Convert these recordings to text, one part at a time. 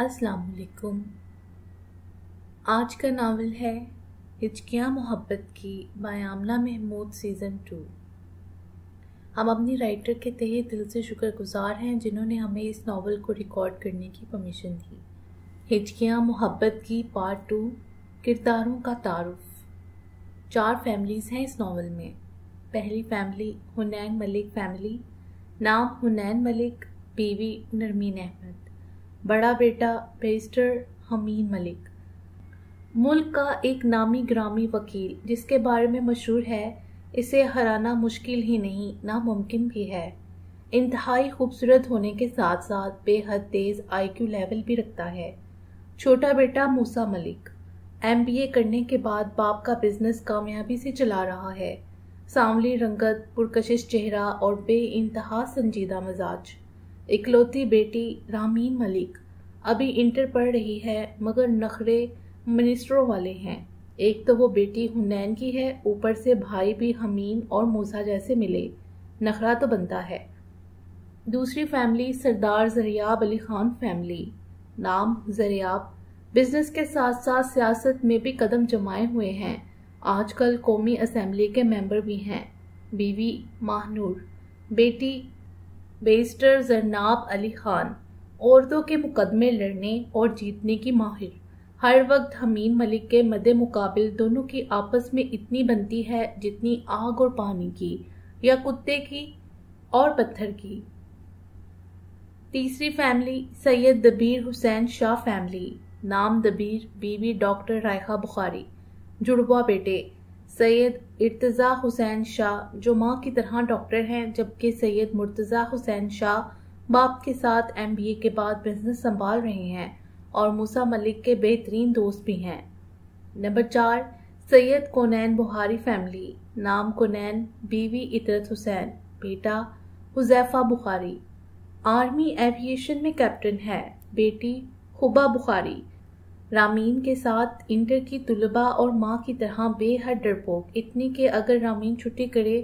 अस्सलाम आज का नावल है हिचकियाँ मोहब्बत की बाय महमूद सीज़न टू हम अपनी राइटर के तहे दिल से शुक्रगुजार हैं जिन्होंने हमें इस नावल को रिकॉर्ड करने की परमिशन दी हिचकियाँ मोहब्बत की पार्ट टू किरदारों का तारुफ चार फैमिलीज़ हैं इस नावल में पहली फैमिली हुनैन मलिक फैमिली नाम हुनैन मलिक बीवी नरमीन अहमद बड़ा बेटा बेस्टर हमीद मलिक मुल्क का एक नामी ग्रामी वकील जिसके बारे में मशहूर है इसे हराना मुश्किल ही नहीं नामुमकिन भी है इंतहाई खूबसूरत होने के साथ साथ बेहद तेज़ आईक्यू लेवल भी रखता है छोटा बेटा मूसा मलिक एमबीए करने के बाद बाप का बिजनेस कामयाबी से चला रहा है सांवली रंगत पुरकशिश चेहरा और बे इंतहा संजीदा मजाज इकलौती बेटी रामीन मलिक अभी इंटर पढ़ रही है मगर नखरे मिनिस्टरों वाले हैं एक तो वो बेटी हुनैन की है ऊपर से भाई भी हमीन और मूसा जैसे मिले नखरा तो बनता है दूसरी फैमिली सरदार जरियाब अली खान फैमिली नाम जरियाब बिजनेस के साथ साथ सियासत में भी कदम जमाए हुए हैं आजकल कौमी असम्बली के मेंबर भी हैं बीवी माहनूर बेटी बेस्टर जरनाब अली खान औरतों के मुकदमे लड़ने और जीतने की माहिर हर वक्त हमीन मलिक के मदे मुकाबिल दोनों की आपस में इतनी बनती है जितनी आग और पानी की या कुत्ते की और पत्थर की तीसरी फैमिली सैयद दबीर हुसैन शाह फैमिली नाम दबीर बीवी डॉक्टर रायखा बुखारी जुड़वा बेटे सैयद इर्तज़ा हुसैन शाह जो माँ की तरह डॉक्टर हैं जबकि सैयद मुर्तज़ा हुसैन शाह बाप के साथ एमबीए के बाद बिजनेस संभाल रहे हैं और मूसा मलिक के बेहतरीन दोस्त भी हैं नंबर चार सैयद कोनैन बुहारी फैमिली नाम कोनैन बीवी इतरत हुसैन बेटा हुजैफा बुखारी आर्मी एविएशन में कैप्टन है बेटी हुबा बुखारी रामीन के साथ इंटर की तुलबा और माँ की तरह बेहद डरपोक इतनी कि अगर रामीन छुट्टी करे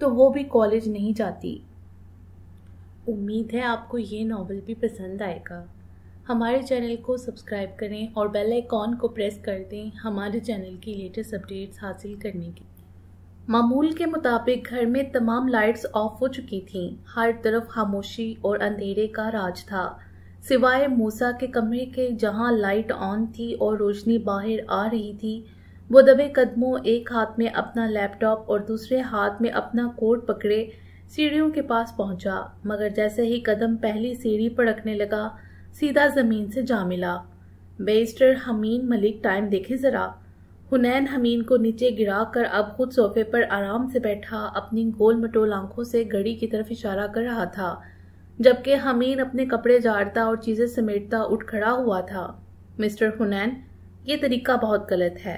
तो वो भी कॉलेज नहीं जाती उम्मीद है आपको ये नावल भी पसंद आएगा हमारे चैनल को सब्सक्राइब करें और बेल आइकॉन को प्रेस कर दें हमारे चैनल की लेटेस्ट अपडेट्स हासिल करने के मामूल के मुताबिक घर में तमाम लाइट्स ऑफ हो चुकी थीं हर तरफ खामोशी और अंधेरे का राज था सिवाय मूसा के कमरे के जहां लाइट ऑन थी और रोशनी बाहर आ रही थी वो दबे कदमों एक हाथ में अपना लैपटॉप और दूसरे हाथ में अपना कोट पकड़े सीढ़ियों के पास पहुंचा मगर जैसे ही कदम पहली सीढ़ी पर रखने लगा सीधा ज़मीन से जा मिला बेस्टर हमीन मलिक टाइम देखे ज़रा हुनैन हमीन को नीचे गिरा कर अब खुद सोफे पर आराम से बैठा अपनी गोल मटोल आंखों से घड़ी की तरफ इशारा कर रहा था जबकि हमीन अपने कपड़े झाड़ता और चीज़ें समेटता उठ खड़ा हुआ था मिस्टर हुनैन ये तरीका बहुत गलत है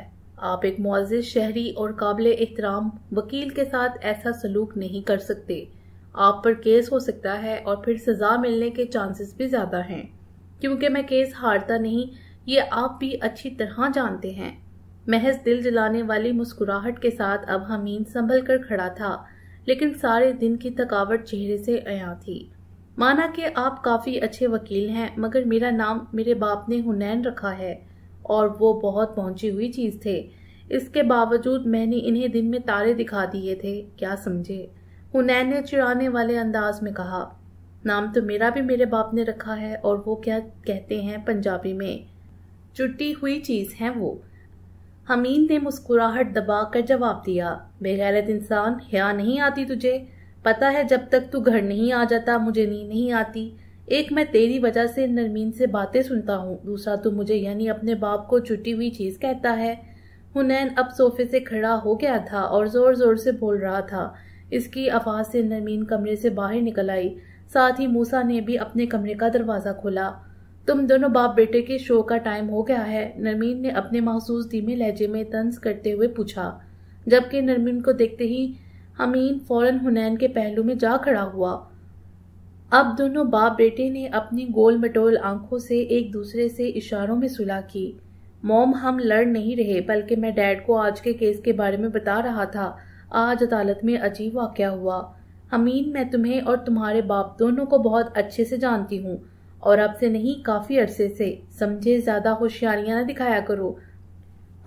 आप एक मुआज़ शहरी और काबिल एहतराम वकील के साथ ऐसा सलूक नहीं कर सकते आप पर केस हो सकता है और फिर सज़ा मिलने के चांसेस भी ज़्यादा हैं क्योंकि मैं केस हारता नहीं ये आप भी अच्छी तरह जानते हैं महज दिल जलाने वाली मुस्कुराहट के साथ अब हमीन संभल कर खड़ा था लेकिन सारे दिन की थकावट चेहरे से आया थी माना कि आप काफ़ी अच्छे वकील हैं मगर मेरा नाम मेरे बाप ने हुनैन रखा है और वो बहुत पहुंची हुई चीज़ थे इसके बावजूद मैंने इन्हें दिन में तारे दिखा दिए थे क्या समझे हुनैन ने चिराने वाले अंदाज में कहा नाम तो मेरा भी मेरे बाप ने रखा है और वो क्या कहते हैं पंजाबी में चुट्टी हुई चीज़ है वो हमीद ने मुस्कुराहट दबा कर जवाब दिया बेगैरत इंसान हया नहीं आती तुझे पता है जब तक तू घर नहीं आ जाता मुझे नींद नहीं आती एक मैं तेरी वजह से नरमीन से बातें सुनता हूँ दूसरा तू मुझे यानी अपने बाप को छुटी हुई चीज़ कहता है हुनैन अब सोफे से खड़ा हो गया था और ज़ोर ज़ोर से बोल रहा था इसकी आवाज़ से नरमीन कमरे से बाहर निकल आई साथ ही मूसा ने भी अपने कमरे का दरवाज़ा खोला तुम दोनों बाप बेटे के शो का टाइम हो गया है नरमीन ने अपने महसूस धीमे लहजे में तंज करते हुए पूछा जबकि नरमीन को देखते ही हमीन फौरन हुनैन के पहलू में जा खड़ा हुआ अब दोनों बाप बेटे ने अपनी गोल मटोल आंखों से एक दूसरे से इशारों में सुलह की मोम हम लड़ नहीं रहे बल्कि मैं डैड को आज के केस के बारे में बता रहा था आज अदालत में अजीब वाक्य हुआ हमीन मैं तुम्हें और तुम्हारे बाप दोनों को बहुत अच्छे से जानती हूँ और अब से नहीं काफ़ी अरसे से समझे ज़्यादा होशियारियाँ ना दिखाया करो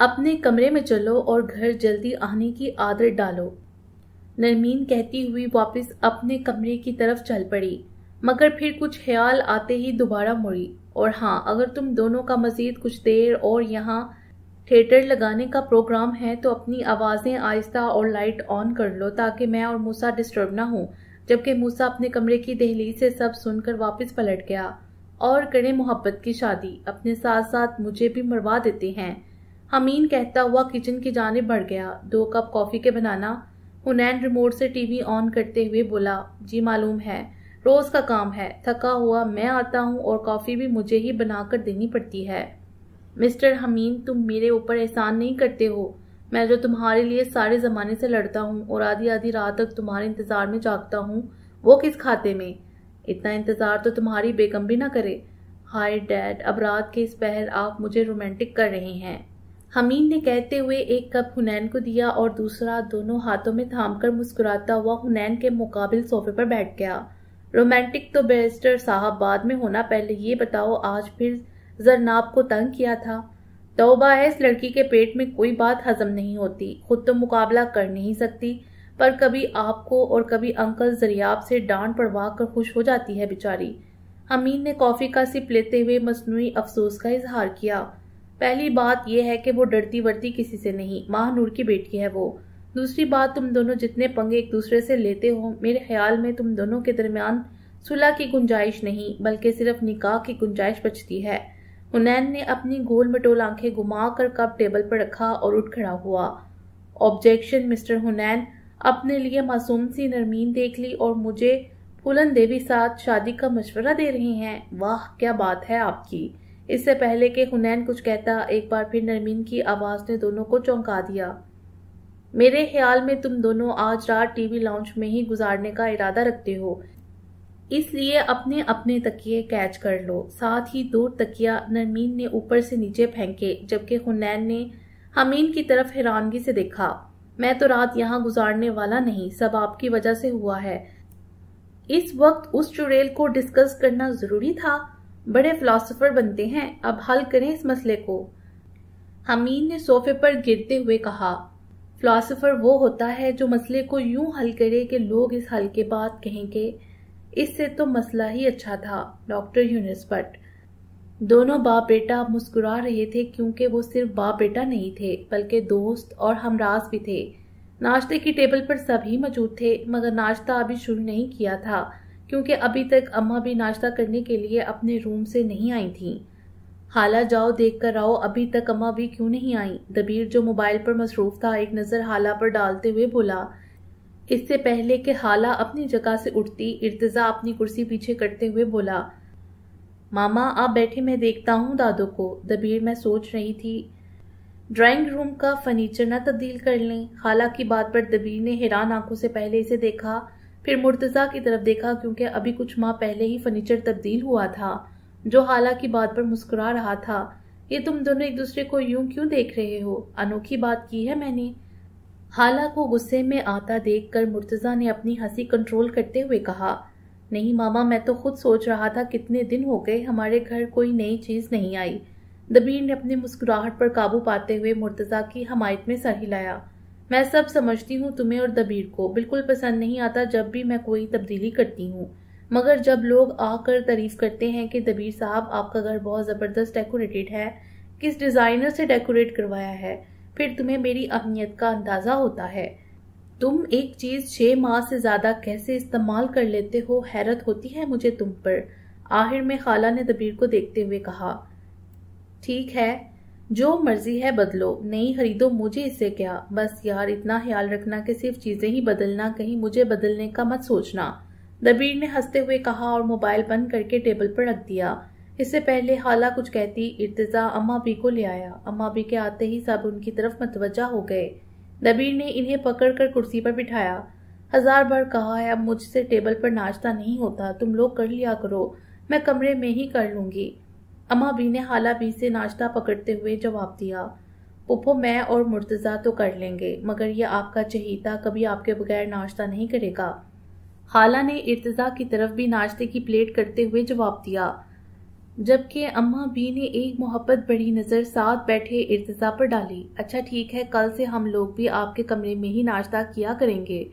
अपने कमरे में चलो और घर जल्दी आने की आदत डालो नरमीन कहती हुई वापस अपने कमरे की तरफ चल पड़ी मगर फिर कुछ ख्याल आते ही दोबारा मुड़ी और हाँ अगर तुम दोनों का मज़ीद कुछ देर और यहाँ थिएटर लगाने का प्रोग्राम है तो अपनी आवाज़ें आहिस्ता और लाइट ऑन कर लो ताकि मैं और मूसा डिस्टर्ब ना हूँ जबकि मूसा अपने कमरे की दहलीज से सब सुनकर वापस पलट गया और करें मोहब्बत की शादी अपने साथ साथ मुझे भी मरवा देते हैं हमीन कहता हुआ किचन की जानब बढ़ गया दो कप कॉफ़ी के बनाना हुनैन रिमोट से टीवी ऑन करते हुए बोला जी मालूम है रोज का काम है थका हुआ मैं आता हूँ और कॉफी भी मुझे ही बनाकर देनी पड़ती है मिस्टर हमीन तुम मेरे ऊपर एहसान नहीं करते हो मैं जो तुम्हारे लिए सारे ज़माने से लड़ता हूँ और आधी आधी रात तक तुम्हारे इंतज़ार में जागता हूँ वो किस खाते में इतना इंतज़ार तो तुम्हारी बेगम भी ना करे हाय डैड अब रात के इस पहर आप मुझे रोमांटिक कर रहे हैं हमीद ने कहते हुए एक कप हुनैन को दिया और दूसरा दोनों हाथों में थामकर मुस्कुराता हुआ हुनैन के मुकाबिल सोफे पर बैठ गया रोमांटिक तो बैरिस्टर साहब बाद में होना पहले ये बताओ आज फिर जरनाब को तंग किया था तोबा है इस लड़की के पेट में कोई बात हजम नहीं होती खुद तो मुकाबला कर नहीं सकती पर कभी आपको और कभी अंकल जरियाब से डांट पड़वा कर खुश हो जाती है बेचारी हमीद ने कॉफ़ी का सिप लेते हुए मसनू अफसोस का इजहार किया पहली बात यह है कि वो डरती वरती किसी से नहीं माह नूर की बेटी है वो दूसरी बात तुम दोनों जितने पंगे एक दूसरे से लेते हो मेरे ख्याल में तुम दोनों के दरमियान सुलह की गुंजाइश नहीं बल्कि सिर्फ निकाह की गुंजाइश बचती है हुनैन ने अपनी गोल मटोल आंखें घुमा कर कप टेबल पर रखा और उठ खड़ा हुआ ऑब्जेक्शन मिस्टर हुनैन अपने लिए मासूम सी नरमीन देख ली और मुझे फूलन देवी साथ शादी का मशवरा दे रहे हैं वाह क्या बात है आपकी इससे पहले कि हुनैन कुछ कहता एक बार फिर नरमीन की आवाज़ ने दोनों को चौंका दिया मेरे ख्याल में तुम दोनों आज रात टीवी लाउंज में ही गुजारने का इरादा रखते हो इसलिए अपने अपने तकिए कैच कर लो साथ ही दो तकिया नरमीन ने ऊपर से नीचे फेंके जबकि हुनैन ने हमीन की तरफ हैरानगी से देखा मैं तो रात यहाँ गुजारने वाला नहीं सब आपकी वजह से हुआ है इस वक्त उस चुड़ैल को डिस्कस करना जरूरी था बड़े फिलोसोफर बनते हैं अब हल करें इस मसले को हमीन ने सोफे पर गिरते हुए कहा फिलोसोफर वो होता है जो मसले को यूं हल करे कि लोग इस हल के बाद कि इससे तो मसला ही अच्छा था डॉक्टर यूनिस भट्ट दोनों बाप बेटा मुस्कुरा रहे थे क्योंकि वो सिर्फ बाप बेटा नहीं थे बल्कि दोस्त और हमराज भी थे नाश्ते की टेबल पर सभी मौजूद थे मगर नाश्ता अभी शुरू नहीं किया था क्योंकि अभी तक अम्मा भी नाश्ता करने के लिए अपने रूम से नहीं आई थीं हाला जाओ देख कर आओ अभी तक अम्मा भी क्यों नहीं आई दबीर जो मोबाइल पर मसरूफ था एक नज़र हाला पर डालते हुए बोला इससे पहले कि हाला अपनी जगह से उठती इर्तज़ा अपनी कुर्सी पीछे करते हुए बोला मामा आप बैठे मैं देखता हूँ दादो को दबीर मैं सोच रही थी ड्राइंग रूम का फर्नीचर ना तब्दील कर लें हाला की बात पर दबीर ने हैरान आंखों से पहले इसे देखा फिर मुर्तज़ा की तरफ देखा क्योंकि अभी कुछ माह पहले ही फर्नीचर तब्दील हुआ था जो की बात पर मुस्कुरा रहा था ये तुम दोनों एक दूसरे को यूं क्यों देख रहे हो अनोखी बात की है मैंने हाला को गुस्से में आता देख कर मुर्तज़ा ने अपनी हंसी कंट्रोल करते हुए कहा नहीं मामा मैं तो खुद सोच रहा था कितने दिन हो गए हमारे घर कोई नई चीज़ नहीं आई दबीर ने अपनी मुस्कुराहट पर काबू पाते हुए मुर्तज़ा की हमायत में सर हिलाया मैं सब समझती हूँ तुम्हें और दबीर को बिल्कुल पसंद नहीं आता जब भी मैं कोई तब्दीली करती हूँ मगर जब लोग आकर तारीफ करते हैं कि दबीर साहब आपका घर बहुत ज़बरदस्त डेकोरेटेड है किस डिज़ाइनर से डेकोरेट करवाया है फिर तुम्हें मेरी अहमियत का अंदाज़ा होता है तुम एक चीज़ छः माह से ज़्यादा कैसे इस्तेमाल कर लेते हो हैरत होती है मुझे तुम पर आखिर में खाला ने दबीर को देखते हुए कहा ठीक है जो मर्जी है बदलो नहीं खरीदो मुझे इससे क्या बस यार इतना ख्याल रखना कि सिर्फ चीज़ें ही बदलना कहीं मुझे बदलने का मत सोचना दबीर ने हंसते हुए कहा और मोबाइल बंद करके टेबल पर रख दिया इससे पहले हाला कुछ कहती इर्तज़ा अम्मा भी को ले आया अम्मा भी के आते ही सब उनकी तरफ मतवजा हो गए दबीर ने इन्हें पकड़ कर कुर्सी पर बिठाया हजार बार कहा है अब मुझसे टेबल पर नाश्ता नहीं होता तुम लोग कर लिया करो मैं कमरे में ही कर लूँगी अम्मा बी ने हाला बी से नाश्ता पकड़ते हुए जवाब दिया पुप्पो मैं और मुर्तज़ा तो कर लेंगे मगर यह आपका चहीता कभी आपके बगैर नाश्ता नहीं करेगा हाला ने इर्तज़ा की तरफ भी नाश्ते की प्लेट करते हुए जवाब दिया जबकि अम्मा बी ने एक मोहब्बत बड़ी नज़र साथ बैठे इर्तज़ा पर डाली अच्छा ठीक है कल से हम लोग भी आपके कमरे में ही नाश्ता किया करेंगे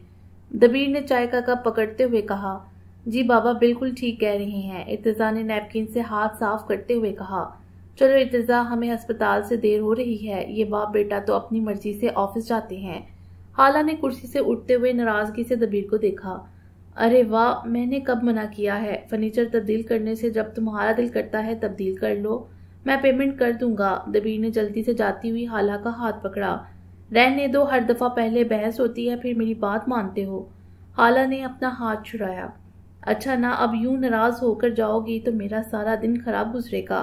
दबीर ने चाय का कप पकड़ते हुए कहा जी बाबा बिल्कुल ठीक कह रही हैं इतजा ने नैपकिन से हाथ साफ करते हुए कहा चलो इतजा हमें अस्पताल से देर हो रही है ये बाप बेटा तो अपनी मर्जी से ऑफिस जाते हैं हाला ने कुर्सी से उठते हुए नाराजगी से दबीर को देखा अरे वाह मैंने कब मना किया है फर्नीचर तब्दील करने से जब तुम्हारा दिल करता है तब्दील कर लो मैं पेमेंट कर दूंगा दबीर ने जल्दी से जाती हुई हाला का हाथ पकड़ा रहने दो हर दफा पहले बहस होती है फिर मेरी बात मानते हो हाला ने अपना हाथ छुड़ाया अच्छा ना अब यूं नाराज होकर जाओगी तो मेरा सारा दिन खराब गुजरेगा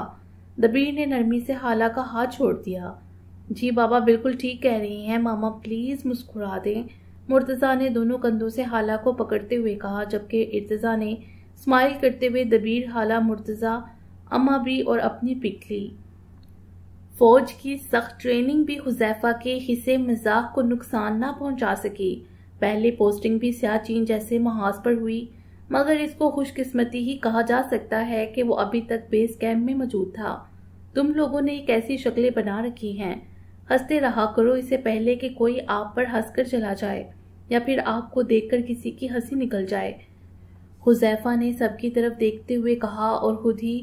दबीर ने नरमी से हाला का हाथ छोड़ दिया जी बाबा बिल्कुल ठीक कह रही हैं मामा प्लीज़ मुस्कुरा दें मुर्तज़ा ने दोनों कंधों से हाला को पकड़ते हुए कहा जबकि इर्तज़ा ने स्माइल करते हुए दबीर हाला मुर्तज़ा अम्मा भी और अपनी पिक ली फौज की सख्त ट्रेनिंग भी हुजैफा के हिस्से मजाक को नुकसान ना पहुंचा सकी पहले पोस्टिंग भी सियाचिन जैसे महाज पर हुई मगर इसको खुशकिस्मती ही कहा जा सकता है कि वो अभी तक बेस कैंप में मौजूद था तुम लोगों ने एक ऐसी शक्लें बना रखी हैं हंसते रहा करो इसे पहले कि कोई आप पर हंसकर चला जाए या फिर आपको देखकर किसी की हंसी निकल जाए हुजैफा ने सबकी तरफ देखते हुए कहा और खुद ही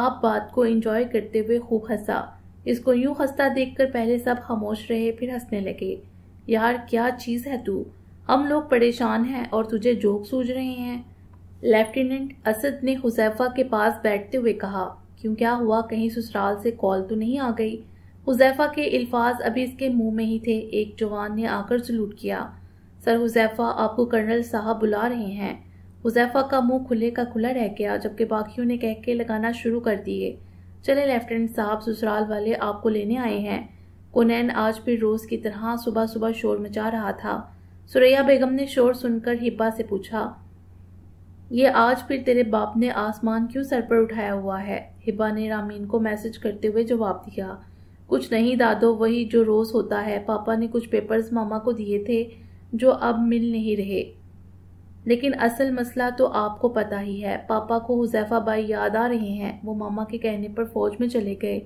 आप बात को एंजॉय करते हुए खूब हंसा इसको यूं हंसता देखकर पहले सब खामोश रहे फिर हंसने लगे यार क्या चीज़ है तू हम लोग परेशान हैं और तुझे जोक सूझ रहे हैं लेफ्टिनेंट असद ने हुजैफा के पास बैठते हुए कहा क्यों क्या हुआ कहीं ससुराल से कॉल तो नहीं आ गई हुजैफा के अल्फाज अभी इसके मुंह में ही थे एक जवान ने आकर सलूट किया सर हुजैफा आपको कर्नल साहब बुला रहे हैं हुजैफा का मुंह खुले का खुला रह गया जबकि बाकियों ने कह के लगाना शुरू कर दिए चले लेफ्टिनेंट साहब ससुराल वाले आपको लेने आए हैं कुनैन आज फिर रोज की तरह सुबह सुबह शोर मचा रहा था सुरैया बेगम ने शोर सुनकर हिब्बा से पूछा ये आज फिर तेरे बाप ने आसमान क्यों सर पर उठाया हुआ है हिबा ने रामीन को मैसेज करते हुए जवाब दिया कुछ नहीं दादो वही जो रोज़ होता है पापा ने कुछ पेपर्स मामा को दिए थे जो अब मिल नहीं रहे लेकिन असल मसला तो आपको पता ही है पापा को हुजैफा बाई याद आ रहे हैं वो मामा के कहने पर फौज में चले गए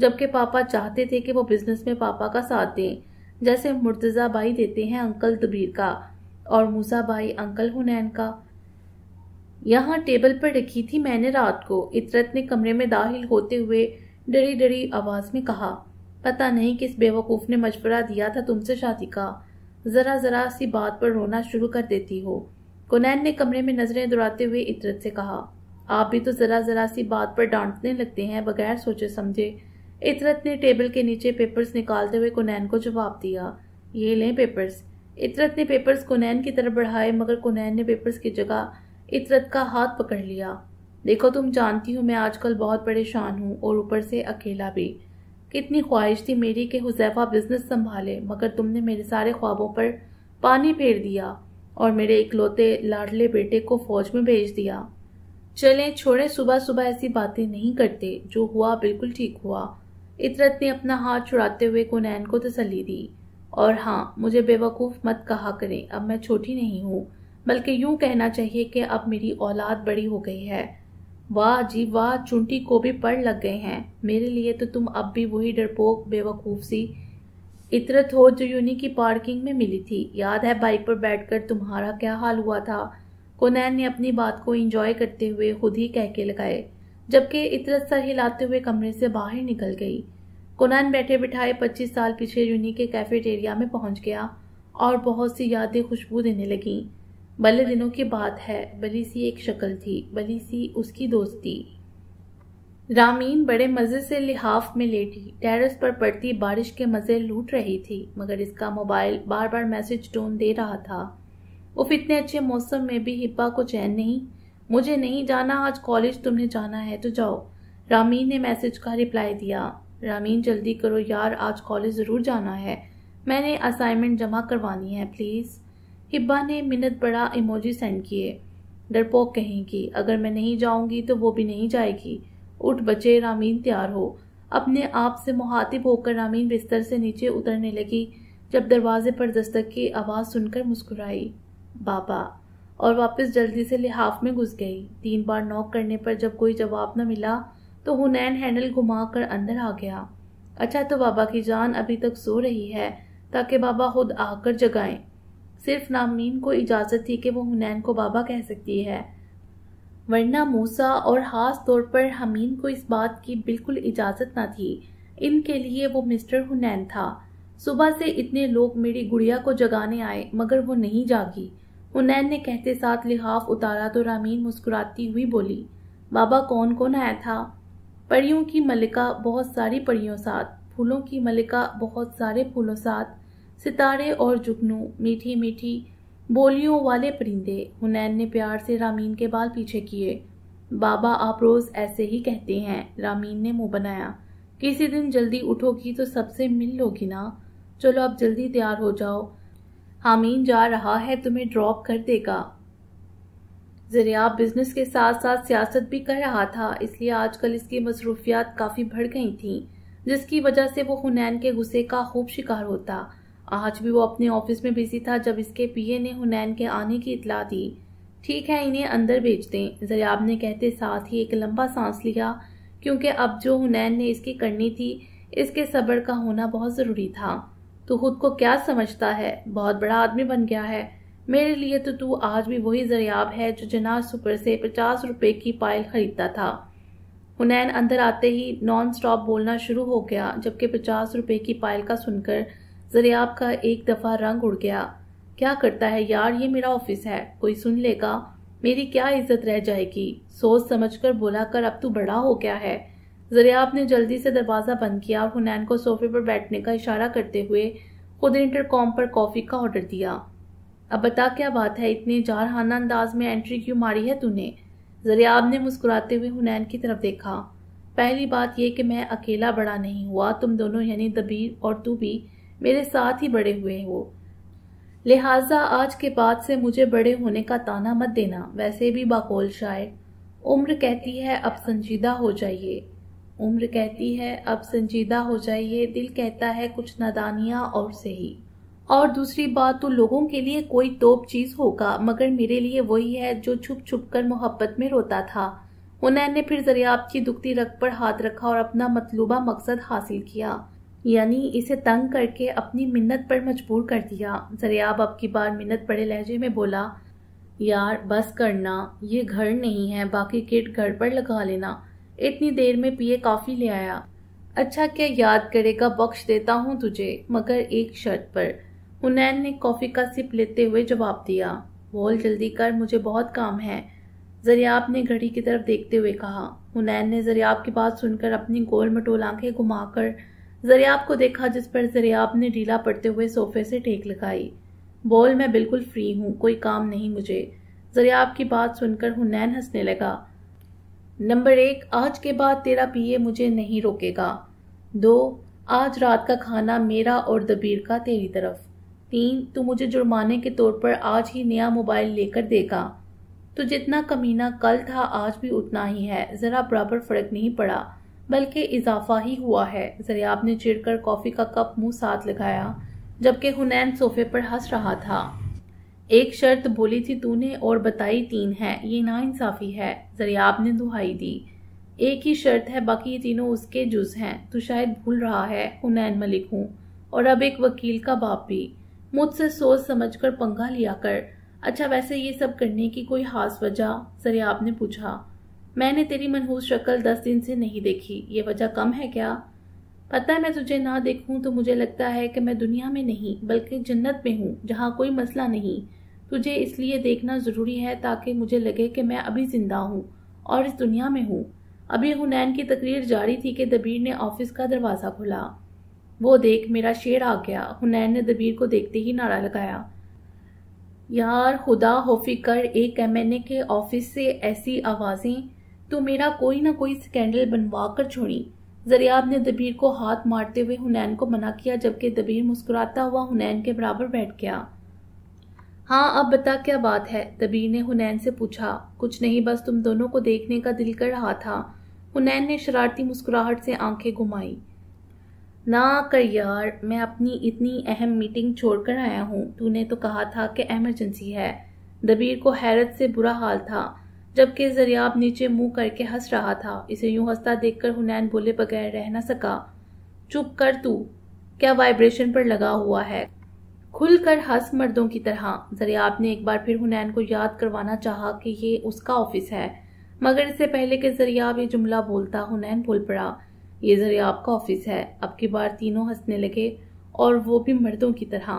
जबकि पापा चाहते थे कि वो बिजनेस में पापा का साथ दें जैसे मुर्तज़ा बाई देते हैं अंकल दबीर का और मूसा बाई अंकल हुनैन का यहाँ टेबल पर रखी थी मैंने रात को इतरत ने कमरे में दाखिल होते हुए डरी डरी आवाज़ में कहा पता नहीं किस बेवकूफ़ ने मशवरा दिया था तुमसे शादी का ज़रा ज़रा सी बात पर रोना शुरू कर देती हो कुनैन ने कमरे में नज़रें दौड़ाते हुए इतरत से कहा आप भी तो ज़रा ज़रा सी बात पर डांटने लगते हैं बगैर सोचे समझे इतरत ने टेबल के नीचे पेपर्स निकालते हुए कुनैन को जवाब दिया ये लें पेपर्स इतरत ने पेपर्स कुनैन की तरफ बढ़ाए मगर कुनैन ने पेपर्स की जगह इतरत का हाथ पकड़ लिया देखो तुम जानती हो मैं आजकल बहुत परेशान हूँ और ऊपर से अकेला भी कितनी ख्वाहिश थी मेरी कि हुजैफा बिजनेस संभाले मगर तुमने मेरे सारे ख्वाबों पर पानी फेर दिया और मेरे इकलौते लाडले बेटे को फौज में भेज दिया चलें छोड़ें सुबह सुबह ऐसी बातें नहीं करते जो हुआ बिल्कुल ठीक हुआ इतरत ने अपना हाथ छुड़ाते हुए कुनैन को तसली दी और हाँ मुझे बेवकूफ़ मत कहा करें अब मैं छोटी नहीं हूँ बल्कि यूं कहना चाहिए कि अब मेरी औलाद बड़ी हो गई है वाह जी वाह चुंटी को भी पढ़ लग गए हैं मेरे लिए तो तुम अब भी वही डरपोक बेवकूफ़ सी इतरत हो जो यूनी की पार्किंग में मिली थी याद है बाइक पर बैठकर तुम्हारा क्या हाल हुआ था कोनैन ने अपनी बात को एंजॉय करते हुए खुद ही कह के लगाए जबकि इतरत सर हिलाते हुए कमरे से बाहर निकल गई कोनैन बैठे बिठाए पच्चीस साल पीछे यूनी के कैफेटेरिया में पहुंच गया और बहुत सी यादें खुशबू देने लगीं भले दिनों की बात है भली सी एक शक्ल थी भली सी उसकी दोस्ती रामीन बड़े मज़े से लिहाफ में लेटी टेरेस पर पड़ती बारिश के मज़े लूट रही थी मगर इसका मोबाइल बार बार मैसेज टोन दे रहा था उफ इतने अच्छे मौसम में भी हिब्बा को चैन नहीं मुझे नहीं जाना आज कॉलेज तुमने जाना है तो जाओ रामीन ने मैसेज का रिप्लाई दिया रामीन जल्दी करो यार आज कॉलेज ज़रूर जाना है मैंने असाइनमेंट जमा करवानी है प्लीज़ हिब्बा ने मिन्नत बड़ा इमोजी सेंड किए डरपोक कहेंगी अगर मैं नहीं जाऊंगी तो वो भी नहीं जाएगी उठ बचे रामीन तैयार हो अपने आप से मुहातिब होकर रामीन बिस्तर से नीचे उतरने लगी जब दरवाजे पर दस्तक की आवाज़ सुनकर मुस्कुराई बाबा और वापस जल्दी से लिहाफ में घुस गई तीन बार नॉक करने पर जब कोई जवाब न मिला तो हुनैन हैंडल घुमा कर अंदर आ गया अच्छा तो बाबा की जान अभी तक सो रही है ताकि बाबा खुद आकर जगाएं सिर्फ नामीन को इजाज़त थी कि वो हुनैन को बाबा कह सकती है वरना मूसा और ख़ास तौर पर हमीन को इस बात की बिल्कुल इजाज़त ना थी इनके लिए वो मिस्टर हुनैन था सुबह से इतने लोग मेरी गुड़िया को जगाने आए मगर वो नहीं जागी हुनैन ने कहते साथ लिहाफ उतारा तो रामीन मुस्कुराती हुई बोली बाबा कौन कौन आया था परियों की मलिका बहुत सारी परियों साथ फूलों की मलिका बहुत सारे फूलों साथ सितारे और जुगनू मीठी मीठी बोलियों वाले परिंदे हुनैन ने प्यार से रामीन के बाल पीछे किए बाबा आप रोज ऐसे ही कहते हैं रामीन ने मुंह बनाया किसी दिन जल्दी उठोगी तो सबसे मिल लोगी ना चलो अब जल्दी तैयार हो जाओ हामीन जा रहा है तुम्हें ड्रॉप कर देगा जरिया बिजनेस के साथ साथ सियासत भी कर रहा था इसलिए आजकल इसकी मसरूफियात काफ़ी बढ़ गई थी जिसकी वजह से वो हुनैन के गुस्से का खूब शिकार होता आज भी वो अपने ऑफिस में बिजी था जब इसके पीए ने हुनैन के आने की इतला दी ठीक है इन्हें अंदर भेज दें जरियाब ने कहते साथ ही एक लंबा सांस लिया क्योंकि अब जो हुनैन ने इसकी करनी थी इसके सब्र का होना बहुत ज़रूरी था तू खुद को क्या समझता है बहुत बड़ा आदमी बन गया है मेरे लिए तो तू आज भी वही जरियाब है जो जनाज सुपर से पचास रुपए की पायल खरीदता था हुनैन अंदर आते ही नॉन स्टॉप बोलना शुरू हो गया जबकि पचास रुपए की पायल का सुनकर जरियाब का एक दफ़ा रंग उड़ गया क्या करता है यार ये मेरा ऑफिस है कोई सुन लेगा मेरी क्या इज्जत रह जाएगी सोच समझ कर बोला कर अब तू बड़ा हो गया है जरियाब ने जल्दी से दरवाज़ा बंद किया और हुनैन को सोफे पर बैठने का इशारा करते हुए खुद इंटरकॉम पर कॉफ़ी का ऑर्डर दिया अब बता क्या बात है इतने जारहाना अंदाज में एंट्री क्यों मारी है तूने जरियाब ने मुस्कुराते हुए हुनैन की तरफ देखा पहली बात यह कि मैं अकेला बड़ा नहीं हुआ तुम दोनों यानी दबीर और तू भी मेरे साथ ही बड़े हुए हो लिहाजा आज के बाद से मुझे बड़े होने का ताना मत देना वैसे भी बाकोल शायर उम्र कहती है अब संजीदा हो जाइए उम्र कहती है अब संजीदा हो जाइए दिल कहता है कुछ नादानियाँ और सही और दूसरी बात तो लोगों के लिए कोई तोप चीज होगा मगर मेरे लिए वही है जो छुप छुप कर मोहब्बत में रोता था हुनैन ने फिर जरियाब की दुखती रख पर हाथ रखा और अपना मतलूबा मकसद हासिल किया यानी इसे तंग करके अपनी मिन्नत पर मजबूर कर दिया जरियाब अब की बार मिन्नत बड़े लहजे में बोला यार बस करना ये घर नहीं है बाकी किट घर पर लगा लेना इतनी देर में पिए कॉफ़ी ले आया अच्छा क्या याद करेगा बख्श देता हूँ तुझे मगर एक शर्त पर उनैन ने कॉफ़ी का सिप लेते हुए जवाब दिया बोल जल्दी कर मुझे बहुत काम है जरियाब ने घड़ी की तरफ देखते हुए कहा हुनैन ने जरियाब की बात सुनकर अपनी गोल मटोल आंखें घुमाकर जरियाब को देखा जिस पर जरियाब ने ढीला पड़ते हुए सोफे से टेक लगाई बोल मैं बिल्कुल फ्री हूँ कोई काम नहीं मुझे जरियाब की बात सुनकर हुनैन हंसने लगा नंबर एक आज के बाद तेरा पीए मुझे नहीं रोकेगा दो आज रात का खाना मेरा और दबीर का तेरी तरफ तीन तू मुझे जुर्माने के तौर पर आज ही नया मोबाइल लेकर देगा तो जितना कमीना कल था आज भी उतना ही है ज़रा बराबर फ़र्क नहीं पड़ा बल्कि इजाफा ही हुआ है जरियाब ने चिड़कर कॉफ़ी का कप मुंह साथ लगाया जबकि हुनैन सोफे पर हंस रहा था एक शर्त बोली थी तूने और बताई तीन है ये नाइंसाफ़ी है जरियाब ने दुहाई दी एक ही शर्त है बाकी ये तीनों उसके जुज हैं तो शायद भूल रहा है हुनैन मलिक हूँ और अब एक वकील का बाप भी मुझसे सोच समझ कर पंगा लिया कर अच्छा वैसे ये सब करने की कोई खास वजह जरियाब ने पूछा मैंने तेरी मनहूस शक्ल दस दिन से नहीं देखी ये वजह कम है क्या पता है मैं तुझे ना देखूं तो मुझे लगता है कि मैं दुनिया में नहीं बल्कि जन्नत में हूँ जहाँ कोई मसला नहीं तुझे इसलिए देखना ज़रूरी है ताकि मुझे लगे कि मैं अभी ज़िंदा हूँ और इस दुनिया में हूँ अभी हुनैन की तकरीर जारी थी कि दबीर ने ऑफिस का दरवाज़ा खोला वो देख मेरा शेर आ गया हुनैन ने दबीर को देखते ही नारा लगाया यार खुदा होफी कर एक एमएनए के ऑफिस से ऐसी आवाज़ें तो मेरा कोई ना कोई स्कैंडल बनवा कर छोड़ी जरियाब ने दबीर को हाथ मारते हुए हुनैन को मना किया जबकि दबीर मुस्कुराता हुआ हुनैन के बराबर बैठ गया हाँ अब बता क्या बात है दबीर ने हुनैन से पूछा कुछ नहीं बस तुम दोनों को देखने का दिल कर रहा था हुनैन ने शरारती मुस्कुराहट से आंखें घुमाई ना कर यार मैं अपनी इतनी अहम मीटिंग छोड़कर आया हूँ तूने तो कहा था कि एमरजेंसी है दबीर को हैरत से बुरा हाल था जबकि जरियाब नीचे मुंह करके हंस रहा था इसे यूं हंसता देखकर हुनैन बोले बगैर रह न सका चुप कर तू क्या वाइब्रेशन पर लगा हुआ है खुल कर हंस मर्दों की तरह जरियाब ने एक बार फिर हुनैन को याद करवाना चाहा कि ये उसका ऑफिस है मगर इससे पहले के जरियाब ये जुमला बोलता हुनैन बोल पड़ा ये जरियाब का ऑफिस है अब की बार तीनों हंसने लगे और वो भी मर्दों की तरह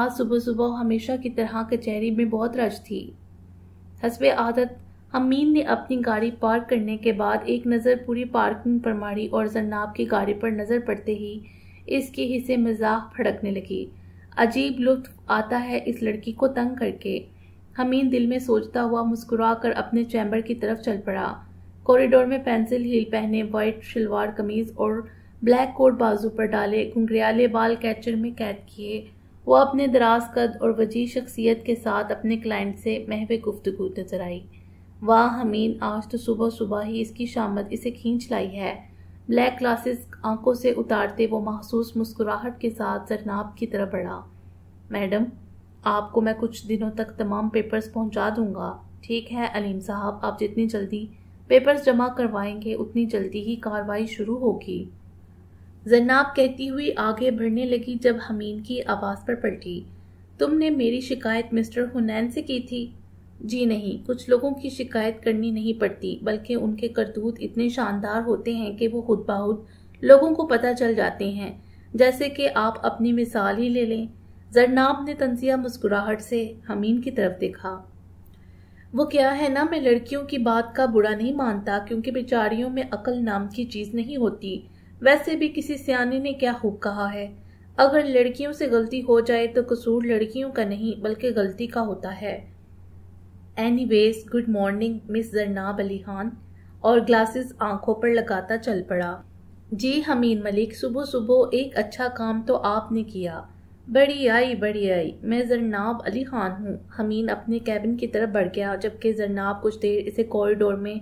आज सुबह सुबह हमेशा की तरह कचहरी में बहुत रश थी हसब आदत अमीन ने अपनी गाड़ी पार्क करने के बाद एक नज़र पूरी पार्किंग पर मारी और जन्नाब की गाड़ी पर नज़र पड़ते ही इसके हिस्से मजाक भड़कने लगी अजीब लुत्फ आता है इस लड़की को तंग करके हमीन दिल में सोचता हुआ मुस्कुरा कर अपने चैम्बर की तरफ चल पड़ा कॉरिडोर में पेंसिल हील पहने वाइट शलवार कमीज और ब्लैक कोट बाजू पर डाले घुंघरियाले बाल कैचर में कैद किए वह अपने दराज कद और वजी शख्सियत के साथ अपने क्लाइंट से महवे गुफ्तगु नजर आई वाह हमीन आज तो सुबह सुबह ही इसकी शामद इसे खींच लाई है ब्लैक ग्लासेस आंखों से उतारते वो महसूस मुस्कुराहट के साथ जरनाब की तरफ बढ़ा मैडम आपको मैं कुछ दिनों तक तमाम पेपर्स पहुंचा दूंगा ठीक है अलीम साहब आप जितनी जल्दी पेपर्स जमा करवाएंगे उतनी जल्दी ही कार्रवाई शुरू होगी जरनाब कहती हुई आगे बढ़ने लगी जब हमीन की आवाज़ पर पलटी तुमने मेरी शिकायत मिस्टर हुनैन से की थी जी नहीं कुछ लोगों की शिकायत करनी नहीं पड़ती बल्कि उनके करतूत इतने शानदार होते हैं कि वो खुद बहुत लोगों को पता चल जाते हैं जैसे कि आप अपनी मिसाल ही ले लें जरनाब ने तंजिया मुस्कुराहट से हमीन की तरफ देखा वो क्या है ना मैं लड़कियों की बात का बुरा नहीं मानता क्योंकि बेचारियों में अकल नाम की चीज़ नहीं होती वैसे भी किसी सियाने ने क्या खूब कहा है अगर लड़कियों से गलती हो जाए तो कसूर लड़कियों का नहीं बल्कि गलती का होता है anyways good morning miss Zarnab Ali Khan और ग्लासेस आंखों पर लगाता चल पड़ा जी हमीन मलिक सुबह सुबह एक अच्छा काम तो आपने किया बड़ी आई बड़ी आई मैं जरनाब अली खान हूँ हमीन अपने कैबिन की तरफ बढ़ गया जबकि जरनाब कुछ देर इसे कॉरिडोर में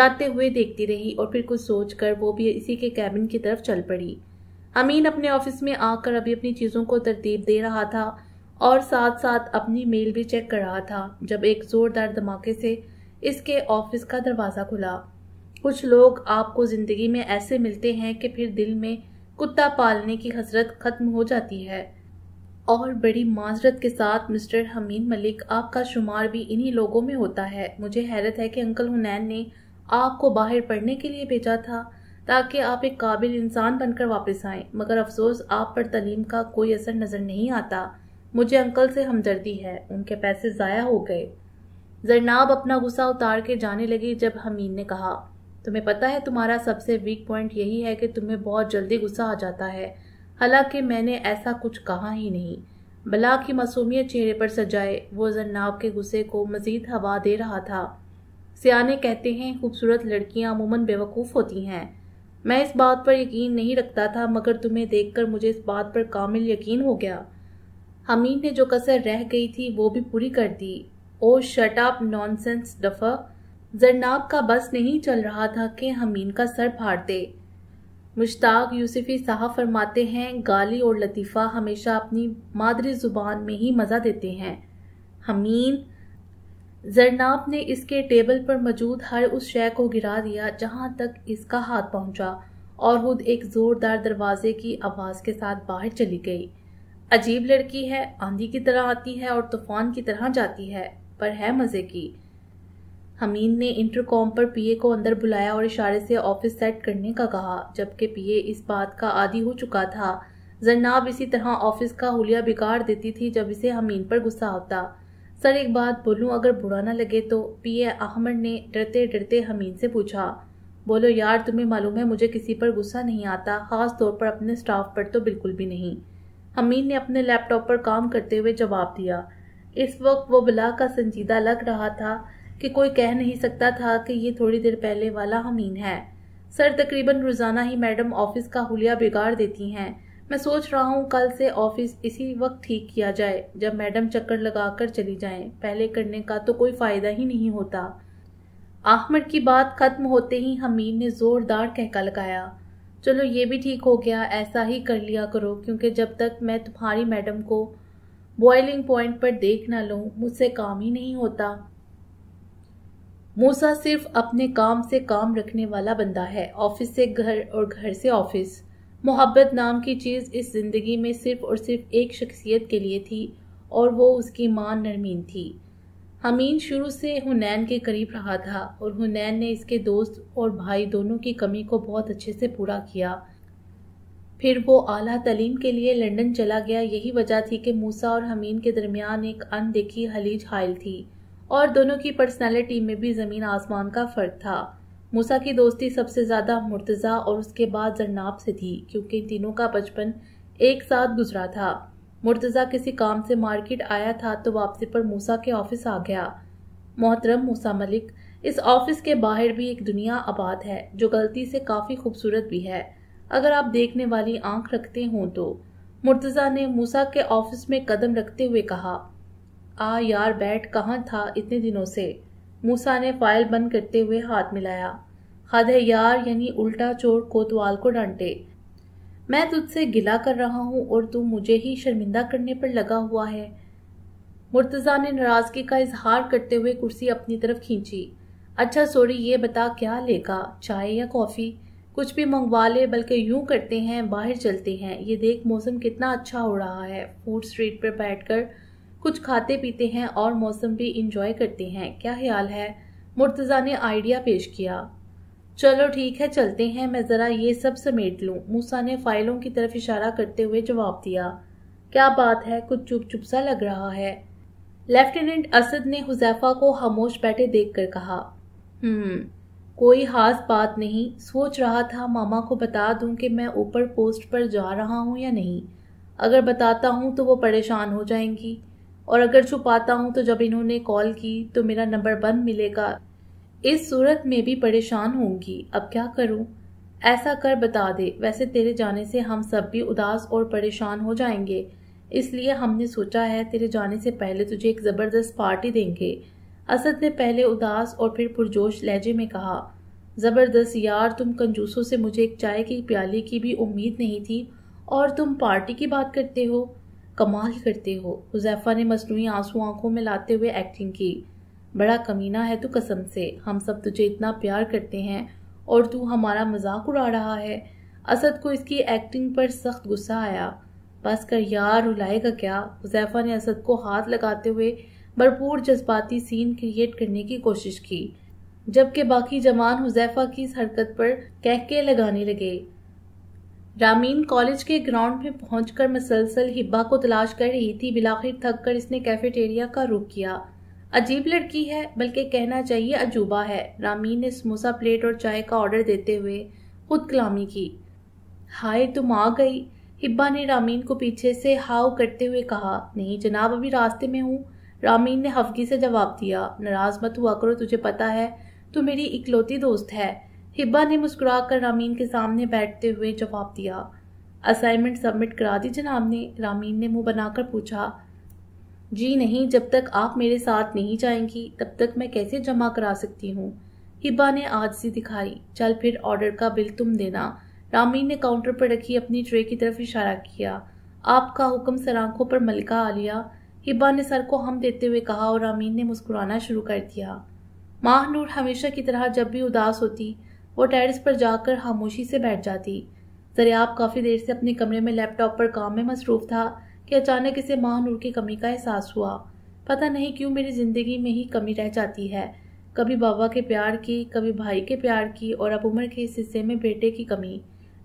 जाते हुए देखती रही और फिर कुछ सोच कर वो भी इसी के कैबिन की तरफ चल पड़ी अमीन अपने ऑफिस में आकर अभी अपनी चीज़ों को तरतीब दे रहा था और साथ साथ अपनी मेल भी चेक कर रहा था जब एक ज़ोरदार धमाके से इसके ऑफिस का दरवाज़ा खुला कुछ लोग आपको ज़िंदगी में ऐसे मिलते हैं कि फिर दिल में कुत्ता पालने की हसरत ख़त्म हो जाती है और बड़ी माजरत के साथ मिस्टर हमीद मलिक आपका शुमार भी इन्हीं लोगों में होता है मुझे हैरत है कि अंकल हुनैन ने आपको बाहर पढ़ने के लिए भेजा था ताकि आप एक काबिल इंसान बनकर वापस आएं मगर अफसोस आप पर तलीम का कोई असर नज़र नहीं आता मुझे अंकल से हमदर्दी है उनके पैसे ज़ाया हो गए जरनाब अपना गुस्सा उतार के जाने लगी जब हमीद ने कहा तुम्हें पता है तुम्हारा सबसे वीक पॉइंट यही है कि तुम्हें बहुत जल्दी गुस्सा आ जाता है हालांकि मैंने ऐसा कुछ कहा ही नहीं बला की मासूमियत चेहरे पर सजाए वो जरनाब के गुस्से को मज़ीद हवा दे रहा था सियाने कहते हैं खूबसूरत लड़कियां अमूमन बेवकूफ़ होती हैं मैं इस बात पर यकीन नहीं रखता था मगर तुम्हें देखकर मुझे इस बात पर कामिल यकीन हो गया हमीद ने जो कसर रह गई थी वो भी पूरी कर दी ओ शट अप नॉनसेंस डफा जरनाब का बस नहीं चल रहा था कि हमीन का सर फाड़ दे मुश्ताक यूसुफी साहब फरमाते हैं गाली और लतीफ़ा हमेशा अपनी मादरी ज़ुबान में ही मज़ा देते हैं हमीन जरनाब ने इसके टेबल पर मौजूद हर उस शय को गिरा दिया जहाँ तक इसका हाथ पहुँचा और खुद एक ज़ोरदार दरवाजे की आवाज़ के साथ बाहर चली गई अजीब लड़की है आंधी की तरह आती है और तूफान की तरह जाती है पर है मज़े की हमीद ने इंटरकॉम पर पीए को अंदर बुलाया और इशारे से ऑफिस सेट करने का कहा जबकि पीए इस बात का आदि हो चुका था जरनाब इसी तरह ऑफिस का हुलिया बिगाड़ देती थी जब इसे हमीद पर गुस्सा होता सर एक बात बोलूं अगर बुरा ना लगे तो पीए अहमद ने डरते डरते हमीद से पूछा बोलो यार तुम्हें मालूम है मुझे किसी पर गुस्सा नहीं आता ख़ास तौर पर अपने स्टाफ पर तो बिल्कुल भी नहीं हमीद ने अपने लैपटॉप पर काम करते हुए जवाब दिया इस वक्त वो बिला का संजीदा लग रहा था कि कोई कह नहीं सकता था कि ये थोड़ी देर पहले वाला हमीन है सर तकरीबन रोज़ाना ही मैडम ऑफिस का हुलिया बिगाड़ देती हैं मैं सोच रहा हूँ कल से ऑफिस इसी वक्त ठीक किया जाए जब मैडम चक्कर लगाकर चली जाएं पहले करने का तो कोई फ़ायदा ही नहीं होता आहमद की बात खत्म होते ही हमीन ने ज़ोरदार कहका लगाया चलो ये भी ठीक हो गया ऐसा ही कर लिया करो क्योंकि जब तक मैं तुम्हारी मैडम को बॉइलिंग पॉइंट पर देख ना लूँ मुझसे काम ही नहीं होता मूसा सिर्फ अपने काम से काम रखने वाला बंदा है ऑफिस से घर और घर से ऑफिस मोहब्बत नाम की चीज़ इस ज़िंदगी में सिर्फ और सिर्फ एक शख्सियत के लिए थी और वो उसकी मां नरमीन थी हमीन शुरू से हुनैन के करीब रहा था और हुनैन ने इसके दोस्त और भाई दोनों की कमी को बहुत अच्छे से पूरा किया फिर वो आला तलीम के लिए लंदन चला गया यही वजह थी कि मूसा और हमीन के दरमियान एक अनदेखी हलीज हायल थी और दोनों की पर्सनैलिटी में भी ज़मीन आसमान का फ़र्क था मूसा की दोस्ती सबसे ज़्यादा मुर्तज़ा और उसके बाद जरनाब से थी क्योंकि तीनों का बचपन एक साथ गुजरा था मुर्तज़ा किसी काम से मार्केट आया था तो वापसी पर मूसा के ऑफिस आ गया मोहतरम मूसा मलिक इस ऑफिस के बाहर भी एक दुनिया आबाद है जो गलती से काफ़ी खूबसूरत भी है अगर आप देखने वाली आंख रखते हों तो मुर्तज़ा ने मूसा के ऑफिस में कदम रखते हुए कहा आ यार बैठ कहाँ था इतने दिनों से मूसा ने फाइल बंद करते हुए हाथ मिलाया हद यार यानी उल्टा चोर कोतवाल को डांटे मैं तुझसे गिला कर रहा हूँ और तू मुझे ही शर्मिंदा करने पर लगा हुआ है मुर्तज़ा ने नाराज़गी का इजहार करते हुए कुर्सी अपनी तरफ खींची अच्छा सॉरी ये बता क्या लेगा चाय या कॉफ़ी कुछ भी मंगवा ले बल्कि यूं करते हैं बाहर चलते हैं ये देख मौसम कितना अच्छा हो रहा है फूड स्ट्रीट पर बैठकर कुछ खाते पीते हैं और मौसम भी इंजॉय करते हैं क्या ख्याल है मुर्तज़ा ने आइडिया पेश किया चलो ठीक है चलते हैं मैं ज़रा ये सब समेट लूँ मूसा ने फाइलों की तरफ इशारा करते हुए जवाब दिया क्या बात है कुछ चुप चुप सा लग रहा है लेफ्टिनेंट असद ने हुजैफा को खामोश बैठे देख कर कहा हम्म, कोई खास बात नहीं सोच रहा था मामा को बता दूं कि मैं ऊपर पोस्ट पर जा रहा हूं या नहीं अगर बताता हूं तो वो परेशान हो जाएंगी और अगर छुपाता हूं तो जब इन्होंने कॉल की तो मेरा नंबर बंद मिलेगा इस सूरत में भी परेशान होंगी अब क्या करूं ऐसा कर बता दे वैसे तेरे जाने से हम सब भी उदास और परेशान हो जाएंगे इसलिए हमने सोचा है तेरे जाने से पहले तुझे एक ज़बरदस्त पार्टी देंगे असद ने पहले उदास और फिर पुरजोश लहजे में कहा ज़बरदस्त यार तुम कंजूसों से मुझे एक चाय की प्याली की भी उम्मीद नहीं थी और तुम पार्टी की बात करते हो कमाल करते हो हुजैफा ने मसनू आंसू आंखों में लाते हुए एक्टिंग की बड़ा कमीना है तू कसम से हम सब तुझे इतना प्यार करते हैं और तू हमारा मजाक उड़ा रहा है असद को इसकी एक्टिंग पर सख्त गुस्सा आया बस कर यार रुलाएगा क्या हुजैफा ने असद को हाथ लगाते हुए भरपूर जज्बाती सीन क्रिएट करने की कोशिश की जबकि बाकी जवान हुजैफा की इस हरकत पर कहके लगाने लगे रामीन कॉलेज के ग्राउंड में पहुंचकर मसलसल हिब्बा को तलाश कर रही थी बिलाखिर थक कर इसने कैफेटेरिया का रुख किया अजीब लड़की है बल्कि कहना चाहिए अजूबा है रामीन ने समोसा प्लेट और चाय का ऑर्डर देते हुए खुद कलामी की हाय तुम आ गई हिब्बा ने रामीन को पीछे से हाव करते हुए कहा नहीं जनाब अभी रास्ते में हूँ रामीन ने हफगी से जवाब दिया नाराज मत हुआ करो तुझे पता है तू मेरी इकलौती दोस्त है हिब्बा ने मुस्कुरा कर रामीन के सामने बैठते हुए जवाब दिया असाइनमेंट सबमिट करा दी जनाब ने रामीन ने मुंह बनाकर पूछा जी नहीं जब तक आप मेरे साथ नहीं जाएंगी तब तक मैं कैसे जमा करा सकती हूँ हिब्बा ने आज से दिखाई चल फिर ऑर्डर का बिल तुम देना रामीन ने काउंटर पर रखी अपनी ट्रे की तरफ इशारा किया आपका हुक्म सर आंखों पर मलिका लिया हिब्बा ने सर को हम देते हुए कहा और रामीन ने मुस्कुराना शुरू कर दिया माह नूर हमेशा की तरह जब भी उदास होती वो टेरिस पर जाकर खामोशी से बैठ जाती जरियाब काफ़ी देर से अपने कमरे में लैपटॉप पर काम में मसरूफ था कि अचानक इसे माँ नूर की कमी का एहसास हुआ पता नहीं क्यों मेरी ज़िंदगी में ही कमी रह जाती है कभी बाबा के प्यार की कभी भाई के प्यार की और अब उम्र के इस हिस्से में बेटे की कमी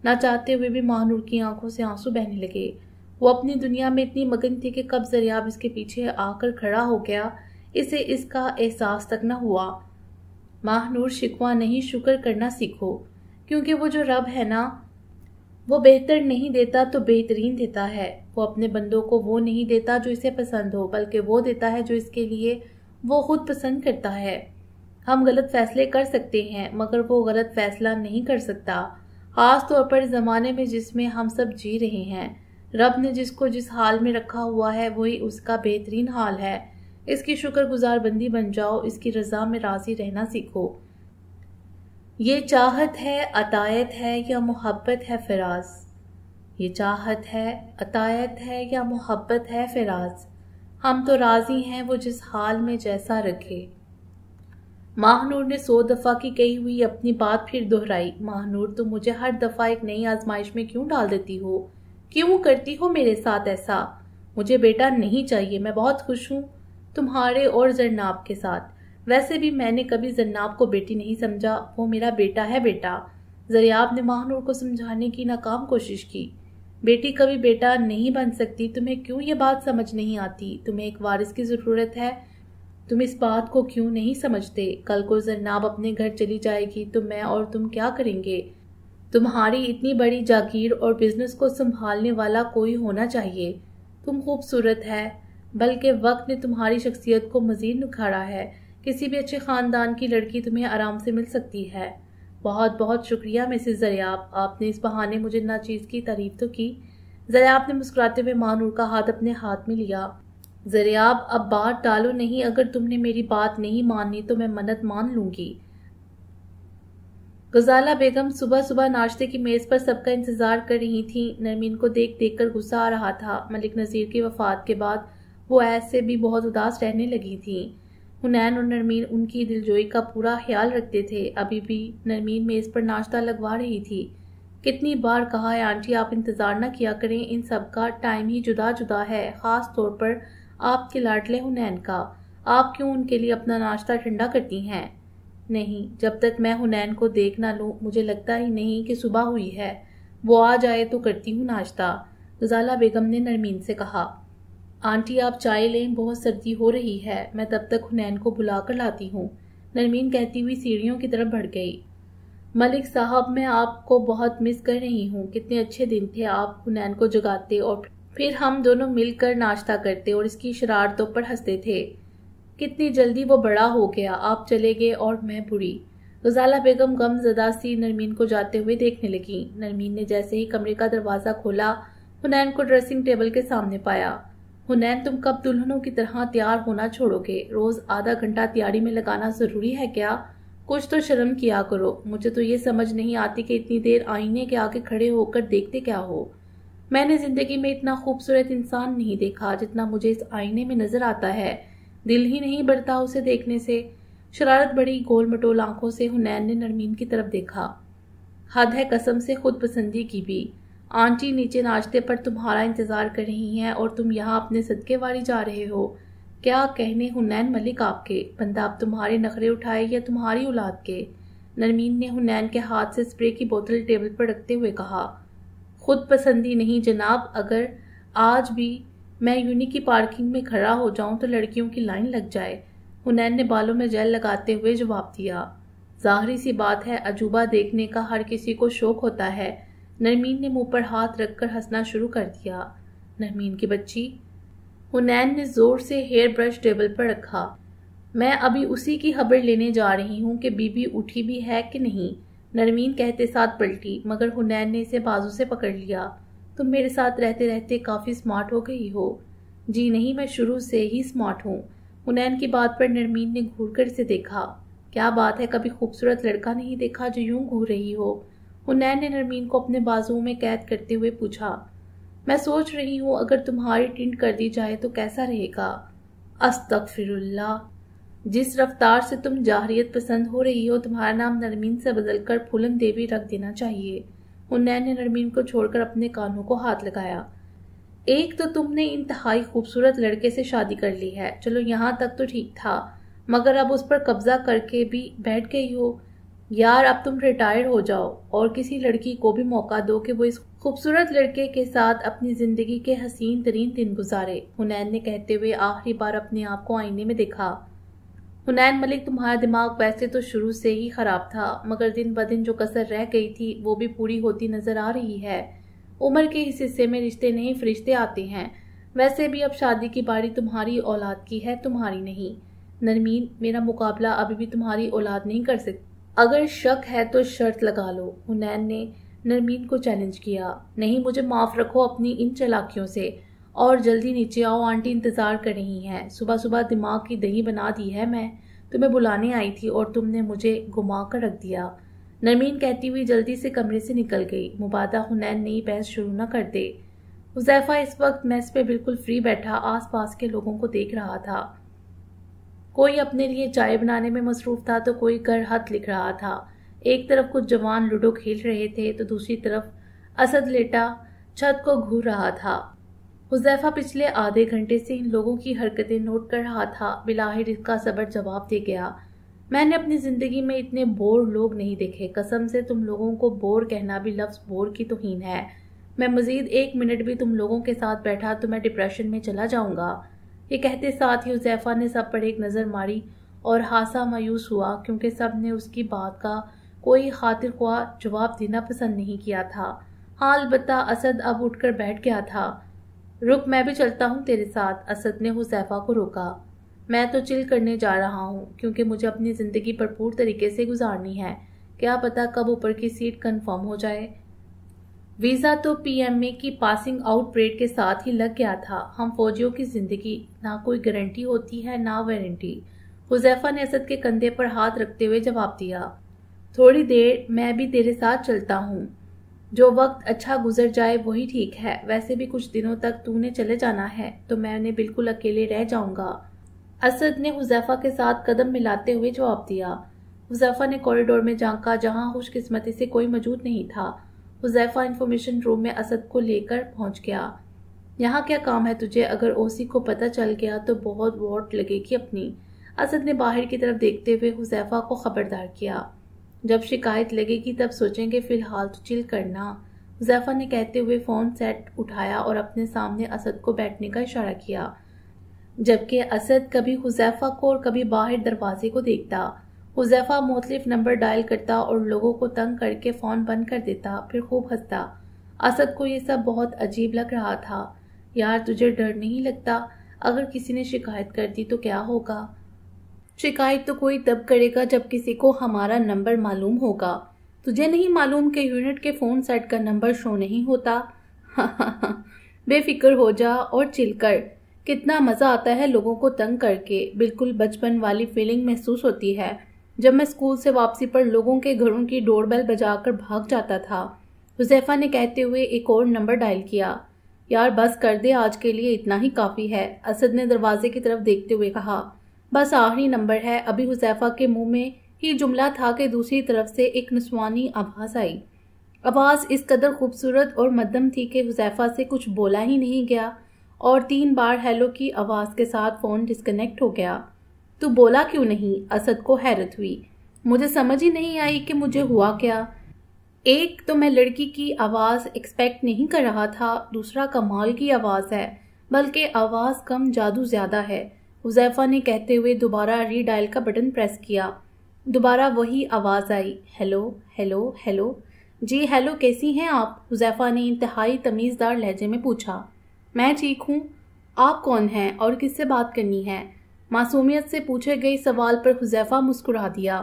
ना चाहते हुए भी महानूर की आंखों से आंसू बहने लगे वो अपनी दुनिया में इतनी मगन थी कि कब जरियाब इसके पीछे आकर खड़ा हो गया इसे इसका एहसास तक न हुआ माह नूर शिकवा नहीं शुक्र करना सीखो क्योंकि वो जो रब है ना वो बेहतर नहीं देता तो बेहतरीन देता है वो अपने बंदों को वो नहीं देता जो इसे पसंद हो बल्कि वो देता है जो इसके लिए वो खुद पसंद करता है हम गलत फैसले कर सकते हैं मगर वो गलत फैसला नहीं कर सकता ख़ास तौर पर ज़माने में जिसमें हम सब जी रहे हैं रब ने जिसको जिस हाल में रखा हुआ है वही उसका बेहतरीन हाल है इसकी शुक्रगुजार बंदी बन जाओ इसकी रजा में राज़ी रहना सीखो ये चाहत है अतायत है या मोहब्बत है फिराज ये चाहत है अतायत है या मोहब्बत है फिराज हम तो राज़ी हैं वो जिस हाल में जैसा रखे माहनूर ने सो दफ़ा की कही हुई अपनी बात फिर दोहराई माहनूर तो मुझे हर दफ़ा एक नई आजमाइश में क्यों डाल देती हो क्यों करती हो मेरे साथ ऐसा मुझे बेटा नहीं चाहिए मैं बहुत खुश हूँ तुम्हारे और जरनाब के साथ वैसे भी मैंने कभी जन्नाब को बेटी नहीं समझा वो मेरा बेटा है बेटा जरियाब ने महानूर को समझाने की नाकाम कोशिश की बेटी कभी बेटा नहीं बन सकती तुम्हें क्यों ये बात समझ नहीं आती तुम्हें एक वारिस की ज़रूरत है तुम इस बात को क्यों नहीं समझते कल को जन्नाब अपने घर चली जाएगी तो मैं और तुम क्या करेंगे तुम्हारी इतनी बड़ी जागीर और बिजनेस को संभालने वाला कोई होना चाहिए तुम खूबसूरत है बल्कि वक्त ने तुम्हारी शख्सियत को मज़ीद निखारा है किसी भी अच्छे ख़ानदान की लड़की तुम्हें आराम से मिल सकती है बहुत बहुत शुक्रिया मिसिस जरियाब आपने इस बहाने मुझे ना चीज़ की तारीफ तो की जरियाब ने मुस्कुराते हुए मानूर का हाथ अपने हाथ में लिया जरियाब अब बात टालो नहीं अगर तुमने मेरी बात नहीं माननी तो मैं मन्नत मान लूँगी गजाला बेगम सुबह सुबह नाश्ते की मेज़ पर सबका इंतज़ार कर रही थी नरमीन को देख देख कर गुस्सा आ रहा था मलिक नज़ीर की वफात के बाद वो ऐसे भी बहुत उदास रहने लगी थी हुनैन और नरमीन उनकी दिलजोई का पूरा ख्याल रखते थे अभी भी नरमीन मेज़ पर नाश्ता लगवा रही थी कितनी बार कहा है आंटी आप इंतज़ार ना किया करें इन सब का टाइम ही जुदा जुदा है ख़ास तौर पर आपके लाडले हुनैन का आप क्यों उनके लिए अपना नाश्ता ठंडा करती हैं नहीं जब तक मैं हुनैन को देख ना लूँ मुझे लगता ही नहीं कि सुबह हुई है वो आ जाए तो करती हूँ नाश्ता गजाला बेगम ने नरमीन से कहा आंटी आप चाय लें बहुत सर्दी हो रही है मैं तब तक हुनैन को बुला कर लाती हूँ नरमीन कहती हुई सीढ़ियों की तरफ बढ़ गई मलिक साहब मैं आपको बहुत मिस कर रही हूँ कितने अच्छे दिन थे आप हुनैन को जगाते और फिर हम दोनों मिलकर नाश्ता करते और इसकी शरारतों पर हंसते थे कितनी जल्दी वो बड़ा हो गया आप चले गए और मैं बुरी गजाला बेगम गम जदा सी नरमीन को जाते हुए देखने लगी नरमीन ने जैसे ही कमरे का दरवाज़ा खोला हुनैन को ड्रेसिंग टेबल के सामने पाया हुनैन तुम कब दुल्हनों की तरह तैयार होना छोड़ोगे रोज आधा घंटा तैयारी में लगाना जरूरी है क्या कुछ तो शर्म किया करो मुझे तो ये समझ नहीं आती कि इतनी देर आईने के आगे खड़े होकर देखते क्या हो मैंने जिंदगी में इतना खूबसूरत इंसान नहीं देखा जितना मुझे इस आईने में नजर आता है दिल ही नहीं बढ़ता उसे देखने से शरारत बड़ी गोल मटोल आंखों से हुनैन ने नरमीन की तरफ देखा हद है कसम से खुद पसंदी की भी आंटी नीचे नाश्ते पर तुम्हारा इंतज़ार कर रही हैं और तुम यहाँ अपने सदके वाली जा रहे हो क्या कहने हुनैन मलिक आपके बंदा आप तुम्हारे नखरे उठाए या तुम्हारी औलाद के नरमीन ने हुनैन के हाथ से स्प्रे की बोतल टेबल पर रखते हुए कहा खुद पसंदी नहीं जनाब अगर आज भी मैं यूनी की पार्किंग में खड़ा हो जाऊं तो लड़कियों की लाइन लग जाए हुनैन ने बालों में जेल लगाते हुए जवाब दिया जाहरी सी बात है अजूबा देखने का हर किसी को शौक होता है नरमीन ने मुंह पर हाथ रखकर हंसना शुरू कर दिया नरमीन की बच्ची हुनैन ने ज़ोर से हेयर ब्रश टेबल पर रखा मैं अभी उसी की खबर लेने जा रही हूँ कि बीबी उठी भी है कि नहीं नरमीन कहते साथ पलटी मगर हुनैन ने इसे बाजू से पकड़ लिया तुम मेरे साथ रहते रहते काफ़ी स्मार्ट हो गई हो जी नहीं मैं शुरू से ही स्मार्ट हूँ हुनैन की बात पर नरमीन ने घूर कर इसे देखा क्या बात है कभी खूबसूरत लड़का नहीं देखा जो यूं घूर रही हो उन्नैन ने नरमीन को अपने बाजुओं में कैद करते हुए पूछा मैं सोच रही हूँ अगर तुम्हारी टिंट कर दी जाए तो कैसा रहेगा अस्तक जिस रफ्तार से तुम जाहरीत पसंद हो रही हो तुम्हारा नाम नरमीन से बदलकर फूलन देवी रख देना चाहिए हुनैन ने नरमीन को छोड़कर अपने कानों को हाथ लगाया एक तो तुमने इंतहाई खूबसूरत लड़के से शादी कर ली है चलो यहाँ तक तो ठीक था मगर अब उस पर कब्जा करके भी बैठ गई हो यार अब तुम रिटायर हो जाओ और किसी लड़की को भी मौका दो कि वो इस खूबसूरत लड़के के साथ अपनी जिंदगी के हसीन तरीन दिन गुजारे हुनैन ने कहते हुए आखिरी बार अपने आप को आईने में देखा हुनैन मलिक तुम्हारा दिमाग वैसे तो शुरू से ही खराब था मगर दिन ब दिन जो कसर रह गई थी वो भी पूरी होती नजर आ रही है उम्र के इस हिस्से में रिश्ते नहीं फरिश्ते आते हैं वैसे भी अब शादी की बारी तुम्हारी औलाद की है तुम्हारी नहीं नरमीन मेरा मुकाबला अभी भी तुम्हारी औलाद नहीं कर सकती अगर शक है तो शर्त लगा लो हुनैन ने नरमीन को चैलेंज किया नहीं मुझे माफ़ रखो अपनी इन चलाकियों से और जल्दी नीचे आओ आंटी इंतज़ार कर रही हैं सुबह सुबह दिमाग की दही बना दी है मैं तुम्हें बुलाने आई थी और तुमने मुझे घुमा कर रख दिया नरमीन कहती हुई जल्दी से कमरे से निकल गई मुबादा हुनैन नई बहस शुरू न कर दे हुजैफा इस वक्त मेस पे बिल्कुल फ्री बैठा आसपास के लोगों को देख रहा था कोई अपने लिए चाय बनाने में मसरूफ था तो कोई कर हथ लिख रहा था एक तरफ कुछ जवान लूडो खेल रहे थे तो दूसरी तरफ असद लेटा छत को घूर रहा था हुजैफा पिछले आधे घंटे से इन लोगों की हरकतें नोट कर रहा था बिलाहिर इसका सबर जवाब दे गया मैंने अपनी ज़िंदगी में इतने बोर लोग नहीं देखे कसम से तुम लोगों को बोर कहना भी लफ्ज़ बोर की तोहन है मैं मज़ीद एक मिनट भी तुम लोगों के साथ बैठा तो मैं डिप्रेशन में चला जाऊँगा ये कहते साथ ही उजैफा ने सब पर एक नज़र मारी और हासा मायूस हुआ क्योंकि सब ने उसकी बात का कोई खातिर खुआ जवाब देना पसंद नहीं किया था हाँ अलबत् असद अब उठकर बैठ गया था रुक मैं भी चलता हूँ तेरे साथ असद ने हुसैफा को रोका मैं तो चिल करने जा रहा हूँ क्योंकि मुझे अपनी ज़िंदगी भरपूर तरीके से गुजारनी है क्या पता कब ऊपर की सीट कन्फर्म हो जाए वीजा तो पीएमए की पासिंग आउट परेड के साथ ही लग गया था हम फौजियों की जिंदगी ना कोई गारंटी होती है ना वारंटी हुजैफा ने असद के कंधे पर हाथ रखते हुए जवाब दिया थोड़ी देर मैं भी तेरे साथ चलता हूँ जो वक्त अच्छा गुजर जाए वही ठीक है वैसे भी कुछ दिनों तक तूने चले जाना है तो मैं उन्हें बिल्कुल अकेले रह जाऊंगा असद ने हुजैफा के साथ कदम मिलाते हुए जवाब दिया हुजैफा ने कॉरिडोर में झांका जहां खुशकिस्मती से कोई मौजूद नहीं था हुजैफा इंफॉर्मेशन रूम में असद को लेकर पहुंच गया यहाँ क्या काम है तुझे अगर ओसी को पता चल गया तो बहुत वोट लगेगी अपनी असद ने बाहर की तरफ देखते हुए हुजैफा को खबरदार किया जब शिकायत लगेगी तब सोचेंगे फिलहाल तो चिल करना हुजैफा ने कहते हुए फ़ोन सेट उठाया और अपने सामने असद को बैठने का इशारा किया जबकि असद कभी हुजैफा को और कभी बाहर दरवाजे को देखता हुजैफा मुख्तलिफ नंबर डायल करता और लोगों को तंग करके फ़ोन बंद कर देता फिर खूब हंसता असद को यह सब बहुत अजीब लग रहा था यार तुझे डर नहीं लगता अगर किसी ने शिकायत कर दी तो क्या होगा शिकायत तो कोई तब करेगा जब किसी को हमारा नंबर मालूम होगा तुझे नहीं मालूम कि यूनिट के फ़ोन सेट का नंबर शो नहीं होता बेफिक्र हो जा और चिल कर कितना मज़ा आता है लोगों को तंग करके बिल्कुल बचपन वाली फीलिंग महसूस होती है जब मैं स्कूल से वापसी पर लोगों के घरों की डोरबेल बजाकर भाग जाता था हुजैफा ने कहते हुए एक और नंबर डायल किया यार बस कर दे आज के लिए इतना ही काफ़ी है असद ने दरवाजे की तरफ देखते हुए कहा बस आखिरी नंबर है अभी हुजैफा के मुंह में ही जुमला था कि दूसरी तरफ से एक नस्वानी आवाज़ आई आवाज़ इस कदर खूबसूरत और मद्दम थी कि हुजैफा से कुछ बोला ही नहीं गया और तीन बार हेलो की आवाज़ के साथ फ़ोन डिस्कनेक्ट हो गया तू बोला क्यों नहीं असद को हैरत हुई मुझे समझ ही नहीं आई कि मुझे हुआ क्या एक तो मैं लड़की की आवाज़ एक्सपेक्ट नहीं कर रहा था दूसरा कमाल की आवाज़ है बल्कि आवाज़ कम जादू ज़्यादा है हुजैफा ने कहते हुए दोबारा रीडायल का बटन प्रेस किया दोबारा वही आवाज़ आई हेलो हेलो हेलो जी हेलो कैसी हैं आप हुजैफा ने इंतहाई तमीज़दार लहजे में पूछा मैं ठीक हूँ आप कौन हैं और किससे बात करनी है मासूमियत से पूछे गए सवाल पर हुजैफा मुस्कुरा दिया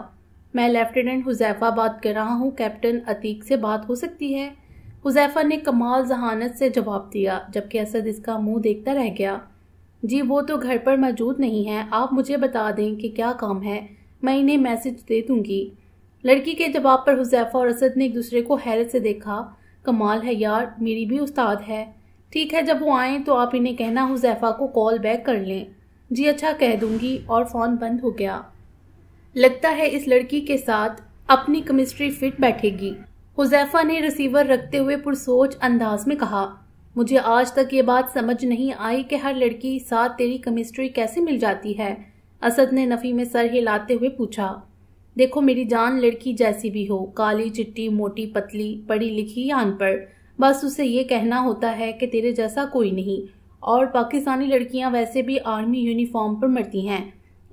मैं लेफ्टिनेंट हुजैफा बात कर रहा हूँ कैप्टन अतीक से बात हो सकती है हुजैफा ने कमाल जहानत से जवाब दिया जबकि असद इसका मुंह देखता रह गया जी वो तो घर पर मौजूद नहीं है आप मुझे बता दें कि क्या काम है मैं इन्हें मैसेज दे दूंगी लड़की के जवाब पर हुजैफा और असद ने एक दूसरे को हैरत से देखा कमाल है यार मेरी भी उस्ताद है ठीक है जब वो आएँ तो आप इन्हें कहना हुजैफा को कॉल बैक कर लें जी अच्छा कह दूंगी और फ़ोन बंद हो गया लगता है इस लड़की के साथ अपनी केमिस्ट्री फिट बैठेगी हुजैफा ने रिसीवर रखते हुए पुरसोच अंदाज में कहा मुझे आज तक ये बात समझ नहीं आई कि हर लड़की साथ तेरी केमिस्ट्री कैसे मिल जाती है असद ने नफ़ी में सर हिलाते हुए पूछा देखो मेरी जान लड़की जैसी भी हो काली चिट्टी मोटी पतली पढ़ी लिखी या अनपढ़ बस उसे ये कहना होता है कि तेरे जैसा कोई नहीं और पाकिस्तानी लड़कियां वैसे भी आर्मी यूनिफॉर्म पर मरती हैं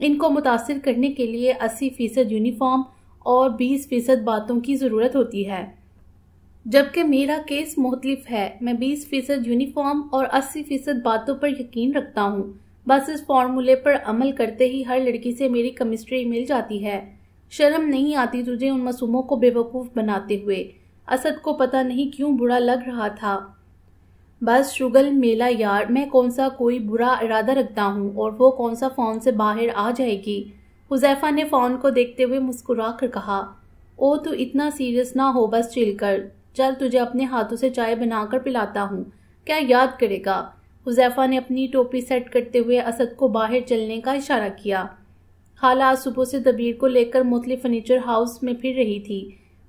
इनको मुतासर करने के लिए 80 फ़ीसद यूनिफॉर्म और 20 फ़ीसद बातों की ज़रूरत होती है जबकि मेरा केस मुख्तलिफ है मैं 20 फ़ीसद यूनिफॉर्म और 80 फ़ीसद बातों पर यकीन रखता हूँ बस इस फार्मूले पर अमल करते ही हर लड़की से मेरी कमिस्ट्री मिल जाती है शर्म नहीं आती तुझे उन मसूमों को बेवकूफ़ बनाते हुए असद को पता नहीं क्यों बुरा लग रहा था बस शुगल मेला यार मैं कौन सा कोई बुरा इरादा रखता हूँ और वो कौन सा फोन से बाहर आ जाएगी हुजैफा ने फोन को देखते हुए मुस्कुरा कर कहा ओ तू इतना सीरियस ना हो बस चिल कर चल तुझे अपने हाथों से चाय बनाकर पिलाता हूँ क्या याद करेगा हुजैफा ने अपनी टोपी सेट करते हुए असद को बाहर चलने का इशारा किया खाला आज सुबह से दबीर को लेकर मोतली फर्नीचर हाउस में फिर रही थी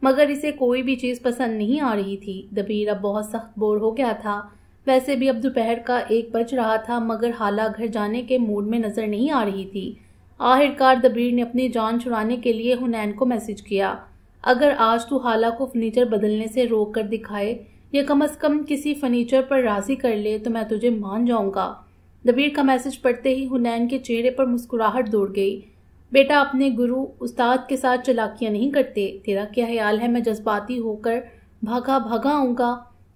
मगर इसे कोई भी चीज़ पसंद नहीं आ रही थी दबीर अब बहुत सख्त बोर हो गया था वैसे भी अब दोपहर का एक बज रहा था मगर हाला घर जाने के मूड में नज़र नहीं आ रही थी आखिरकार दबीर ने अपनी जान छुड़ाने के लिए हुनैन को मैसेज किया अगर आज तू हाला को फर्नीचर बदलने से रोक कर दिखाए या कम अज़ कम किसी फर्नीचर पर राज़ी कर ले तो मैं तुझे मान जाऊंगा दबीर का मैसेज पढ़ते ही हुनैन के चेहरे पर मुस्कुराहट दौड़ गई बेटा अपने गुरु उस्ताद के साथ चलाकियाँ नहीं करते तेरा क्या ख्याल है मैं जज्बाती होकर भागा भागा आऊँगा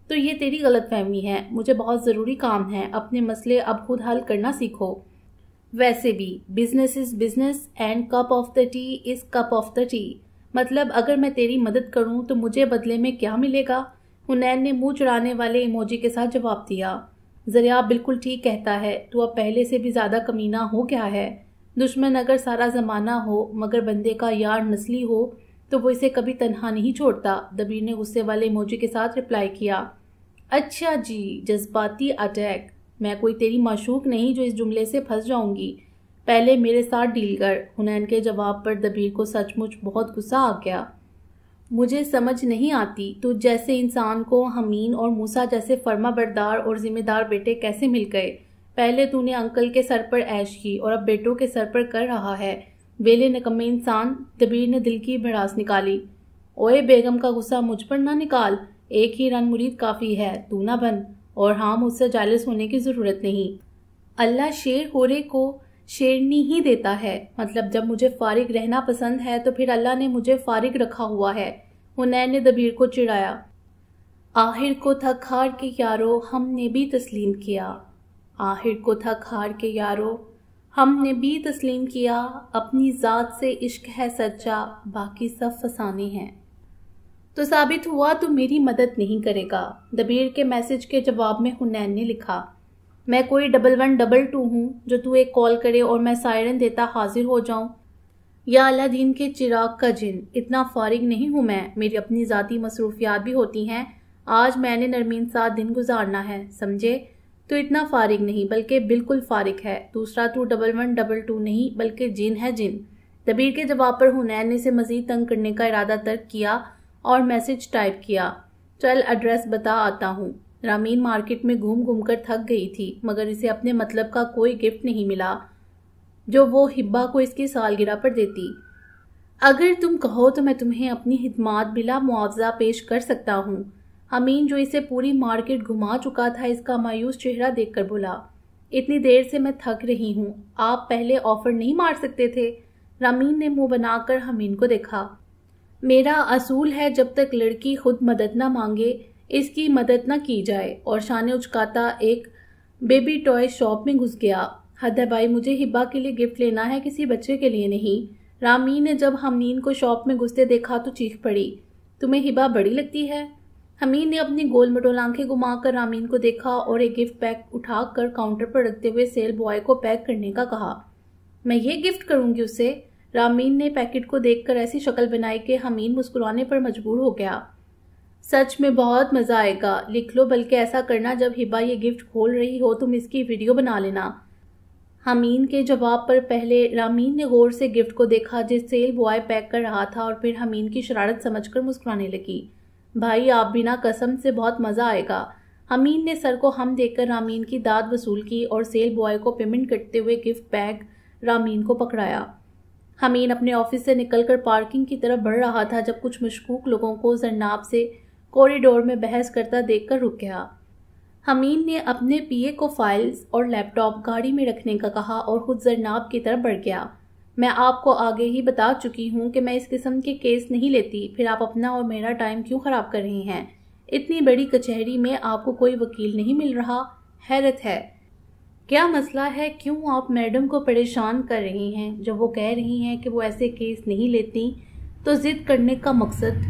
तो ये तेरी गलत फहमी है मुझे बहुत ज़रूरी काम है अपने मसले अब खुद हल करना सीखो वैसे भी business is business and cup of the tea is cup of the tea मतलब अगर मैं तेरी मदद करूँ तो मुझे बदले में क्या मिलेगा हुनैन ने मुंह चुराने वाले इमोजी के साथ जवाब दिया जरिया बिल्कुल ठीक कहता है तो अब पहले से भी ज़्यादा कमीना हो क्या है दुश्मन अगर सारा ज़माना हो मगर बंदे का यार नस्ली हो तो वो इसे कभी तनहा नहीं छोड़ता दबीर ने गुस्से वाले इमोजी के साथ रिप्लाई किया अच्छा जी जज्बाती अटैक मैं कोई तेरी मशूक नहीं जो इस जुमले से फंस जाऊंगी पहले मेरे साथ डील कर हुनैन के जवाब पर दबीर को सचमुच बहुत गुस्सा आ गया मुझे समझ नहीं आती तो जैसे इंसान को हमीन और मूसा जैसे फर्मा बरदार और जिम्मेदार बेटे कैसे मिल गए पहले तूने अंकल के सर पर ऐश की और अब बेटों के सर पर कर रहा है वेले नकमे इंसान दबीर ने दिल की भड़ास निकाली ओए बेगम का गुस्सा मुझ पर ना निकाल एक ही रन मुरीद काफ़ी है तू ना बन और हाँ मुझसे जालिस होने की ज़रूरत नहीं अल्लाह शेर होरे को शेरनी ही देता है मतलब जब मुझे फारिग रहना पसंद है तो फिर अल्लाह ने मुझे फारिग रखा हुआ है हुनैन ने दबीर को चिढ़ाया आहिर को थक हार के यारो हमने भी तस्लीम किया आहिर को थक हार के यारो हमने भी तस्लीम किया अपनी ज़ात से इश्क है सच्चा बाकी सब फसाने हैं तो साबित हुआ तू मेरी मदद नहीं करेगा दबीर के मैसेज के जवाब में हुनैन ने लिखा मैं कोई डबल वन डबल टू हूँ जो तू एक कॉल करे और मैं सायरन देता हाजिर हो जाऊँ या अला दिन के चिराग का जिन इतना फारिग नहीं हूँ मैं मेरी अपनी ज़ाती मसरूफियात भी होती हैं आज मैंने नरमीन साथ दिन गुजारना है समझे तो इतना फारिग नहीं बल्कि बिल्कुल फारिग है दूसरा तू डबल वन डबल टू नहीं बल्कि जिन है जिन दबीर के जवाब पर हुनैन ने इसे मज़ीद तंग करने का इरादा तर्क किया और मैसेज टाइप किया चल एड्रेस बता आता हूँ रामीन मार्केट में घूम घूम कर थक गई थी मगर इसे अपने मतलब का कोई गिफ्ट नहीं मिला जो वो हिब्बा को इसकी सालगिरह पर देती अगर तुम कहो तो मैं तुम्हें अपनी हिदमात बिला मुआवजा पेश कर सकता हूँ अमीन जो इसे पूरी मार्केट घुमा चुका था इसका मायूस चेहरा देखकर बोला इतनी देर से मैं थक रही हूँ आप पहले ऑफर नहीं मार सकते थे रामीन ने मुंह बनाकर हमीन को देखा मेरा असूल है जब तक लड़की खुद मदद ना मांगे इसकी मदद ना की जाए और शान उचकाता एक बेबी टॉय शॉप में घुस गया हद है भाई मुझे हिब्बा के लिए गिफ्ट लेना है किसी बच्चे के लिए नहीं रामीन ने जब हमीन को शॉप में घुसते देखा तो चीख पड़ी तुम्हें हिबा बड़ी लगती है हमीन ने अपनी गोल मटोल आंखें घुमाकर रामीन को देखा और एक गिफ्ट पैक उठाकर काउंटर पर रखते हुए सेल बॉय को पैक करने का कहा मैं ये गिफ्ट करूंगी उसे रामीन ने पैकेट को देखकर ऐसी शक्ल बनाई कि हमीन मुस्कुराने पर मजबूर हो गया सच में बहुत मज़ा आएगा लिख लो बल्कि ऐसा करना जब हिबा ये गिफ्ट खोल रही हो तुम इसकी वीडियो बना लेना हमीन के जवाब पर पहले रामीन ने गौर से गिफ्ट को देखा जिस सेल बॉय पैक कर रहा था और फिर हमीन की शरारत समझकर मुस्कुराने लगी भाई आप बिना कसम से बहुत मज़ा आएगा हमीन ने सर को हम देकर रामीन की दाद वसूल की और सेल बॉय को पेमेंट करते हुए गिफ्ट पैक रामीन को पकड़ाया हमीन अपने ऑफिस से निकलकर पार्किंग की तरफ बढ़ रहा था जब कुछ मशकूक लोगों को जरनाब से कॉरिडोर में बहस करता देखकर रुक गया हमीन ने अपने पीए को फाइल्स और लैपटॉप गाड़ी में रखने का कहा और खुद जरनाब की तरफ बढ़ गया मैं आपको आगे ही बता चुकी हूँ कि मैं इस किस्म के केस नहीं लेती फिर आप अपना और मेरा टाइम क्यों ख़राब कर रही हैं इतनी बड़ी कचहरी में आपको कोई वकील नहीं मिल रहा हैरत है क्या मसला है क्यों आप मैडम को परेशान कर रही हैं जब वो कह रही हैं कि वो ऐसे केस नहीं लेती तो ज़िद करने का मकसद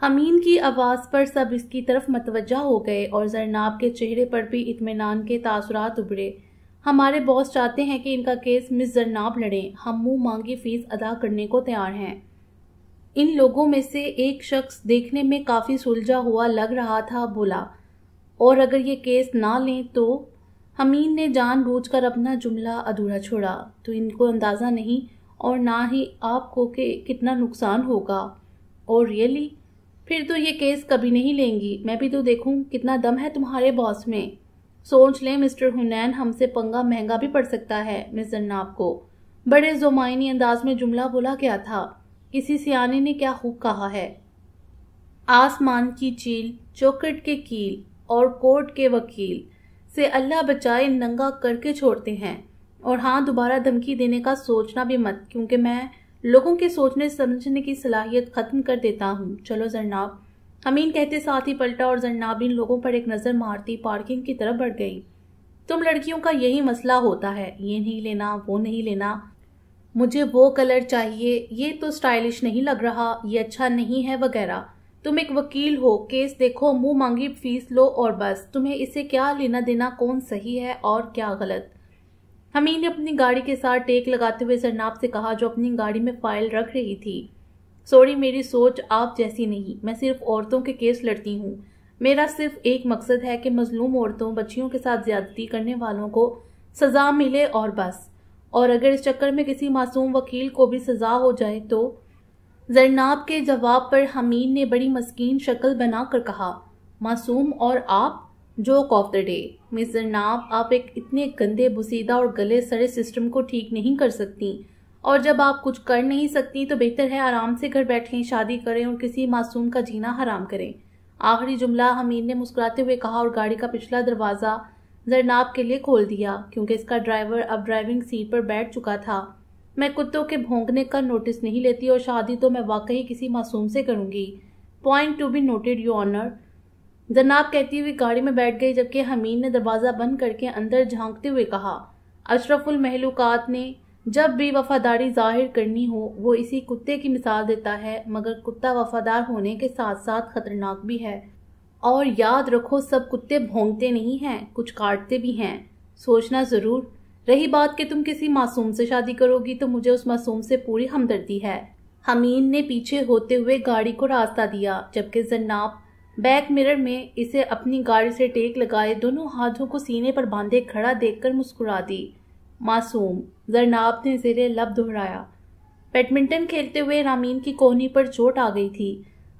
हमीन की आवाज़ पर सब इसकी तरफ मतवजा हो गए और जरनाब के चेहरे पर भी इतमान के तासरात उभरे हमारे बॉस चाहते हैं कि इनका केस मिस जरनाब लड़ें हम मुँह मांगी फ़ीस अदा करने को तैयार हैं इन लोगों में से एक शख्स देखने में काफ़ी सुलझा हुआ लग रहा था बोला और अगर ये केस ना लें तो हमीद ने जानबूझकर अपना जुमला अधूरा छोड़ा तो इनको अंदाज़ा नहीं और ना ही आपको के कितना नुकसान होगा और रियली फिर तो ये केस कभी नहीं लेंगी मैं भी तो देखूँ कितना दम है तुम्हारे बॉस में सोच लें मिस्टर हुनैन हमसे पंगा महंगा भी पड़ सकता है मिस जन्नाब को बड़े जोमायनी अंदाज में जुमला बोला गया था किसी सियाने ने क्या खूब कहा है आसमान की चील चौकट के कील और कोर्ट के वकील से अल्लाह बचाए नंगा करके छोड़ते हैं और हाँ दोबारा धमकी देने का सोचना भी मत क्योंकि मैं लोगों के सोचने समझने की सलाहियत ख़त्म कर देता हूँ चलो जरनाब अमीन कहते साथ ही पलटा और जरनाब इन लोगों पर एक नज़र मारती पार्किंग की तरफ बढ़ गई तुम लड़कियों का यही मसला होता है ये नहीं लेना वो नहीं लेना मुझे वो कलर चाहिए ये तो स्टाइलिश नहीं लग रहा ये अच्छा नहीं है वगैरह तुम एक वकील हो केस देखो मुंह मांगी फीस लो और बस तुम्हें इसे क्या लेना देना कौन सही है और क्या गलत हमी ने अपनी गाड़ी के साथ टेक लगाते हुए जरनाब से कहा जो अपनी गाड़ी में फाइल रख रही थी सॉरी मेरी सोच आप जैसी नहीं मैं सिर्फ औरतों के केस लड़ती हूँ मेरा सिर्फ एक मकसद है कि मजलूम औरतों बच्चियों के साथ ज्यादती करने वालों को सज़ा मिले और बस और अगर इस चक्कर में किसी मासूम वकील को भी सज़ा हो जाए तो जरनाब के जवाब पर हमीद ने बड़ी मस्किन शक्ल बनाकर कहा मासूम और आप joke of the day miss Zarnab आप एक इतने गंदे बुसीदा और गले सड़े सिस्टम को ठीक नहीं कर सकती और जब आप कुछ कर नहीं सकती तो बेहतर है आराम से घर बैठें शादी करें और किसी मासूम का जीना हराम करें आखिरी जुमला हमीद ने मुस्कुराते हुए कहा और गाड़ी का पिछला दरवाज़ा जरनाब के लिए खोल दिया क्योंकि इसका ड्राइवर अब ड्राइविंग सीट पर बैठ चुका था मैं कुत्तों के भोंकने का नोटिस नहीं लेती और शादी तो मैं वाकई किसी मासूम से करूंगी point to be noted you honour जनाब कहती हुई गाड़ी में बैठ गई जबकि हमीद ने दरवाज़ा बंद करके अंदर झांकते हुए कहा अशरफुल महलूकात ने जब भी वफादारी जाहिर करनी हो वो इसी कुत्ते की मिसाल देता है मगर कुत्ता वफादार होने के साथ साथ खतरनाक भी है और याद रखो सब कुत्ते भोंगते नहीं हैं कुछ काटते भी हैं सोचना ज़रूर रही बात कि तुम किसी मासूम से शादी करोगी तो मुझे उस मासूम से पूरी हमदर्दी है हमीन ने पीछे होते हुए गाड़ी को रास्ता दिया जबकि जन्नाब बैक मिरर में इसे अपनी गाड़ी से टेक लगाए दोनों हाथों को सीने पर बांधे खड़ा देखकर मुस्कुरा दी मासूम जरनाब ने जेरे लब दोहराया बैडमिंटन खेलते हुए रामीन की कोहनी पर चोट आ गई थी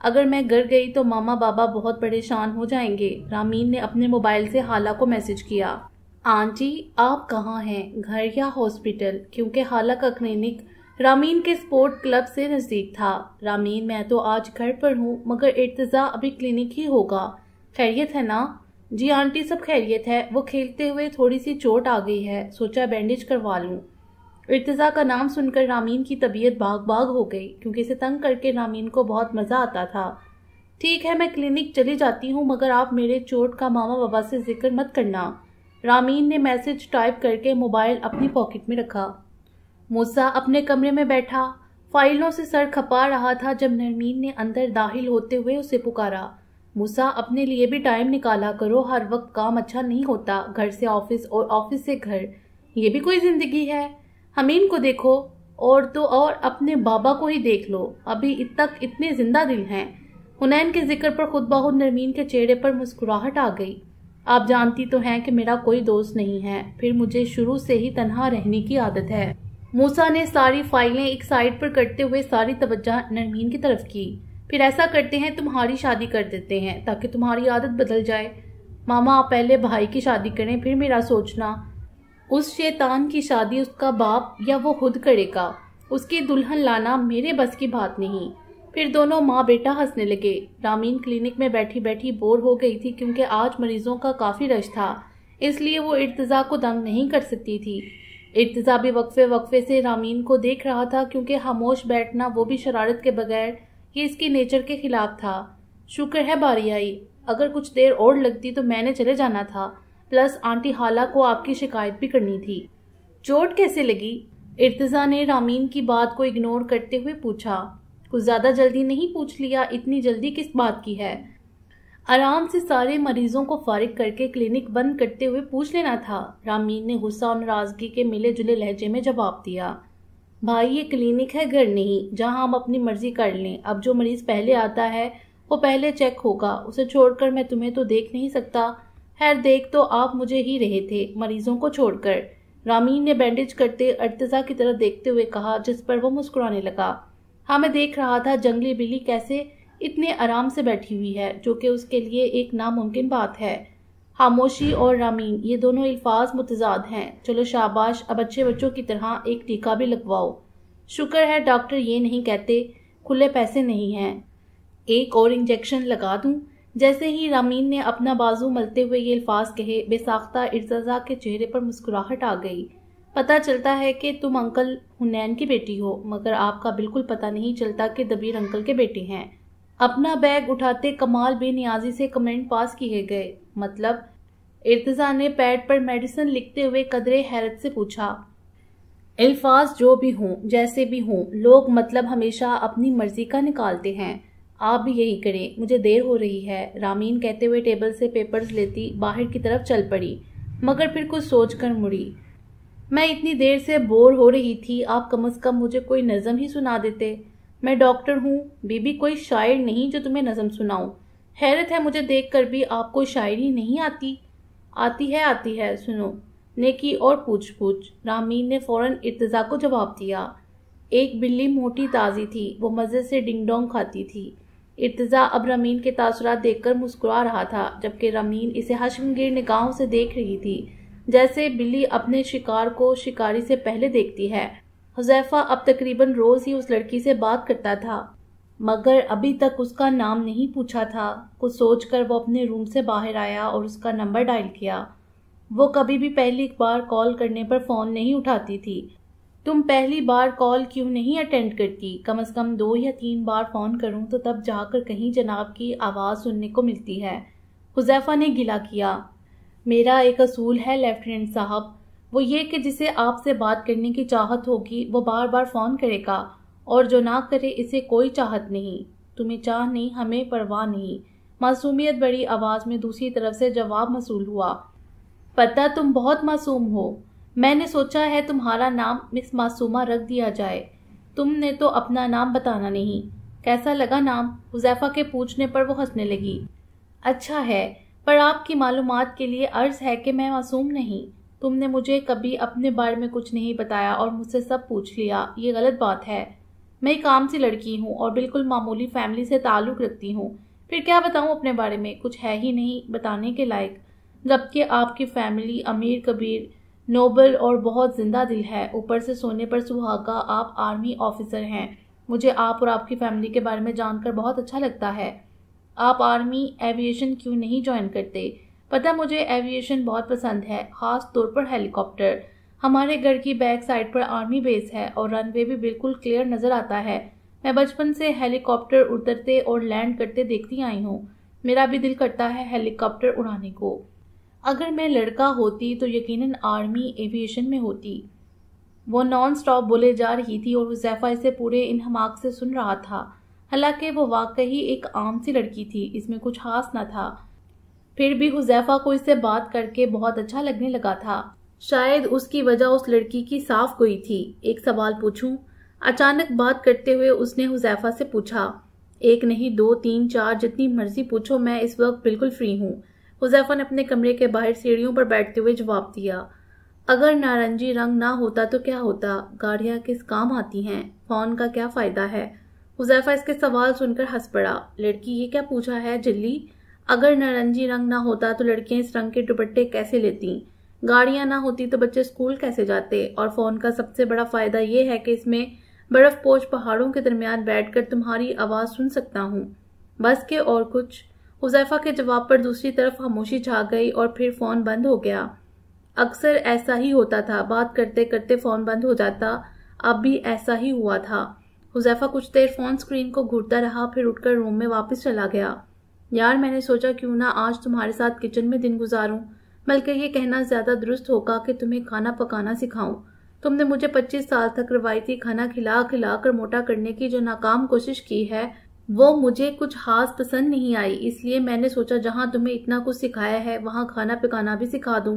अगर मैं घर गई तो मामा बाबा बहुत परेशान हो जाएंगे रामीन ने अपने मोबाइल से हाला को मैसेज किया आंटी आप कहाँ हैं घर या हॉस्पिटल क्योंकि हाला का क्लिनिक रामीन के स्पोर्ट क्लब से नज़दीक था रामीन मैं तो आज घर पर हूँ मगर इर्तज़ा अभी क्लिनिक ही होगा खैरियत है ना जी आंटी सब खैरियत है वो खेलते हुए थोड़ी सी चोट आ गई है सोचा बैंडेज करवा लूँ इर्तज़ा का नाम सुनकर रामीन की तबीयत बाग बाग हो गई क्योंकि इसे तंग करके रामीन को बहुत मज़ा आता था ठीक है मैं क्लिनिक चली जाती हूँ मगर आप मेरे चोट का मामा बाबा से जिक्र मत करना रामीन ने मैसेज टाइप करके मोबाइल अपनी पॉकेट में रखा मूसा अपने कमरे में बैठा फाइलों से सर खपा रहा था जब नरमीन ने अंदर दाखिल होते हुए उसे पुकारा मूसा अपने लिए भी टाइम निकाला करो हर वक्त काम अच्छा नहीं होता घर से ऑफिस और ऑफिस से घर ये भी कोई ज़िंदगी है हमीन को देखो और तो और अपने बाबा को ही देख लो अभी तक इतने जिंदा दिल हैं हुनैन के जिक्र पर खुद बहुत नरमीन के चेहरे पर मुस्कुराहट आ गई आप जानती तो हैं कि मेरा कोई दोस्त नहीं है फिर मुझे शुरू से ही तनहा रहने की आदत है मूसा ने सारी फाइलें एक साइड पर करते हुए सारी तवज्जा नरमीन की तरफ की फिर ऐसा करते हैं तुम्हारी शादी कर देते हैं ताकि तुम्हारी आदत बदल जाए मामा आप पहले भाई की शादी करें फिर मेरा सोचना उस शैतान की शादी उसका बाप या वो खुद करेगा उसकी दुल्हन लाना मेरे बस की बात नहीं फिर दोनों माँ बेटा हंसने लगे रामीन क्लिनिक में बैठी बैठी बोर हो गई थी क्योंकि आज मरीजों का काफ़ी रश था इसलिए वो इर्तज़ा को दंग नहीं कर सकती थी इर्तज़ा भी वक्फे वक्फे से रामीन को देख रहा था क्योंकि खामोश बैठना वो भी शरारत के बगैर ये इसके नेचर के खिलाफ था शुक्र है बारी आई अगर कुछ देर और लगती तो मैंने चले जाना था प्लस आंटी हाला को आपकी शिकायत भी करनी थी चोट कैसे लगी इर्तज़ा ने रामीन की बात को इग्नोर करते हुए पूछा कुछ ज़्यादा जल्दी नहीं पूछ लिया इतनी जल्दी किस बात की है आराम से सारे मरीजों को फारिग करके क्लिनिक बंद करते हुए पूछ लेना था रामीन ने गुस्सा और नाराजगी के मिले जुले लहजे में जवाब दिया भाई ये क्लिनिक है घर नहीं जहाँ हम अपनी मर्जी कर लें अब जो मरीज़ पहले आता है वो पहले चेक होगा उसे छोड़कर मैं तुम्हें तो देख नहीं सकता खैर देख तो आप मुझे ही रहे थे मरीजों को छोड़कर रामीन ने बैंडेज करते अर्तजा की तरफ देखते हुए कहा जिस पर वो मुस्कुराने लगा हाँ मैं देख रहा था जंगली बिल्ली कैसे इतने आराम से बैठी हुई है जो कि उसके लिए एक नामुमकिन बात है खामोशी और रामीन ये दोनों अल्फाज मुतजाद हैं चलो शाबाश अब अच्छे बच्चों की तरह एक टीका भी लगवाओ शुक्र है डॉक्टर ये नहीं कहते खुले पैसे नहीं हैं एक और इंजेक्शन लगा दूं जैसे ही रामीन ने अपना बाजू मलते हुए ये अल्फाज कहे बेसाख्ता इर्जा के चेहरे पर मुस्कुराहट आ गई पता चलता है कि तुम अंकल हुनैन की बेटी हो मगर आपका बिल्कुल पता नहीं चलता कि दबीर अंकल के बेटे हैं अपना बैग उठाते कमाल बेनियाजी से कमेंट पास किए गए मतलब इर्तज़ा ने पैड पर मेडिसिन लिखते हुए कदरे हैरत से पूछा अल्फाज जो भी हों जैसे भी हों लोग मतलब हमेशा अपनी मर्जी का निकालते हैं आप भी यही करें मुझे देर हो रही है रामीन कहते हुए टेबल से पेपर्स लेती बाहर की तरफ चल पड़ी मगर फिर कुछ सोच कर मुड़ी मैं इतनी देर से बोर हो रही थी आप कम अज कम मुझे कोई नज़म ही सुना देते मैं डॉक्टर हूँ बीबी कोई शायर नहीं जो तुम्हें नज़म सुनाऊँ हैरत है मुझे देख कर भी आपको शायरी नहीं आती आती है आती है सुनो ने की और पूछ पूछ रामीन ने फौरन इर्तज़ा को जवाब दिया एक बिल्ली मोटी ताज़ी थी वो मज़े से डिंग डोंग खाती थी इर्तज़ा अब रमीन के तासरात देखकर मुस्कुरा रहा था जबकि रमीन इसे हशमगीर निगाहों से देख रही थी जैसे बिल्ली अपने शिकार को शिकारी से पहले देखती है हुजैफा अब तकरीबन रोज ही उस लड़की से बात करता था मगर अभी तक उसका नाम नहीं पूछा था कुछ सोचकर वो अपने रूम से बाहर आया और उसका नंबर डायल किया वो कभी भी पहली बार कॉल करने पर फ़ोन नहीं उठाती थी तुम पहली बार कॉल क्यों नहीं अटेंड करती कम से कम दो या तीन बार फ़ोन करूं तो तब जाकर कहीं जनाब की आवाज़ सुनने को मिलती है हुजैफा ने गिला किया मेरा एक असूल है लेफ्टिनेंट साहब वो ये कि जिसे आपसे बात करने की चाहत होगी वो बार बार फ़ोन करेगा और जो ना करे इसे कोई चाहत नहीं तुम्हें चाह नहीं हमें परवाह नहीं मासूमियत बड़ी आवाज़ में दूसरी तरफ से जवाब मसूल हुआ पता तुम बहुत मासूम हो मैंने सोचा है तुम्हारा नाम मिस मासूमा रख दिया जाए तुमने तो अपना नाम बताना नहीं कैसा लगा नाम हुजैफा के पूछने पर वो हंसने लगी अच्छा है पर आपकी मालूम के लिए अर्ज़ है कि मैं मासूम नहीं तुमने मुझे कभी अपने बारे में कुछ नहीं बताया और मुझसे सब पूछ लिया ये गलत बात है मैं एक आम सी लड़की हूँ और बिल्कुल मामूली फैमिली से ताल्लुक़ रखती हूँ फिर क्या बताऊँ अपने बारे में कुछ है ही नहीं बताने के लायक जबकि आपकी फैमिली अमीर कबीर नोबल और बहुत जिंदा दिल है ऊपर से सोने पर सुहागा आप आर्मी ऑफिसर हैं मुझे आप और आपकी फैमिली के बारे में जानकर बहुत अच्छा लगता है आप आर्मी एविएशन क्यों नहीं ज्वाइन करते पता मुझे एविएशन बहुत पसंद है ख़ास तौर पर हेलीकॉप्टर हमारे घर की बैक साइड पर आर्मी बेस है और रनवे भी बिल्कुल क्लियर नज़र आता है मैं बचपन से हेलीकॉप्टर उतरते और लैंड करते देखती आई हूँ मेरा भी दिल करता है हेलीकॉप्टर उड़ाने को अगर मैं लड़का होती तो यकीनन आर्मी एविएशन में होती वो नॉन स्टॉप बोले जा रही थी और हुजैफा इसे पूरे इन हमाक से सुन रहा था हालांकि वो वाकई एक आम सी लड़की थी इसमें कुछ खास ना था फिर भी हुजैफा को इससे बात करके बहुत अच्छा लगने लगा था शायद उसकी वजह उस लड़की की साफ गोई थी एक सवाल पूछूं अचानक बात करते हुए उसने हुजैफा से पूछा एक नहीं दो तीन चार जितनी मर्जी पूछो मैं इस वक्त बिल्कुल फ्री हूँ हुजैफा ने अपने कमरे के बाहर सीढ़ियों पर बैठते हुए जवाब दिया अगर नारंगी रंग ना होता तो क्या होता गाड़ियाँ किस काम आती हैं फ़ोन का क्या फ़ायदा है हुजैफा इसके सवाल सुनकर हंस पड़ा लड़की ये क्या पूछा है जिल्ली अगर नारंगी रंग ना होता तो लड़कियां इस रंग के दुपट्टे कैसे लेती गाड़ियां ना होती तो बच्चे स्कूल कैसे जाते और फोन का सबसे बड़ा फायदा यह है कि इसमें बर्फ पोच पहाड़ों के दरमियान बैठकर तुम्हारी आवाज सुन सकता हूँ बस के और कुछ हुजैफा के जवाब पर दूसरी तरफ खामोशी छा गई और फिर फोन बंद हो गया अक्सर ऐसा ही होता था बात करते करते फोन बंद हो जाता अब भी ऐसा ही हुआ था हुजैफा कुछ देर फ़ोन स्क्रीन को घूरता रहा फिर उठकर रूम में वापस चला गया यार मैंने सोचा क्यों ना आज तुम्हारे साथ किचन में दिन गुजारूं बल्कि ये कहना ज़्यादा दुरुस्त होगा कि तुम्हें खाना पकाना सिखाऊं तुमने मुझे 25 साल तक रवायती खाना खिला खिला कर मोटा करने की जो नाकाम कोशिश की है वो मुझे कुछ खास पसंद नहीं आई इसलिए मैंने सोचा जहाँ तुम्हें इतना कुछ सिखाया है वहाँ खाना पकाना भी सिखा दूँ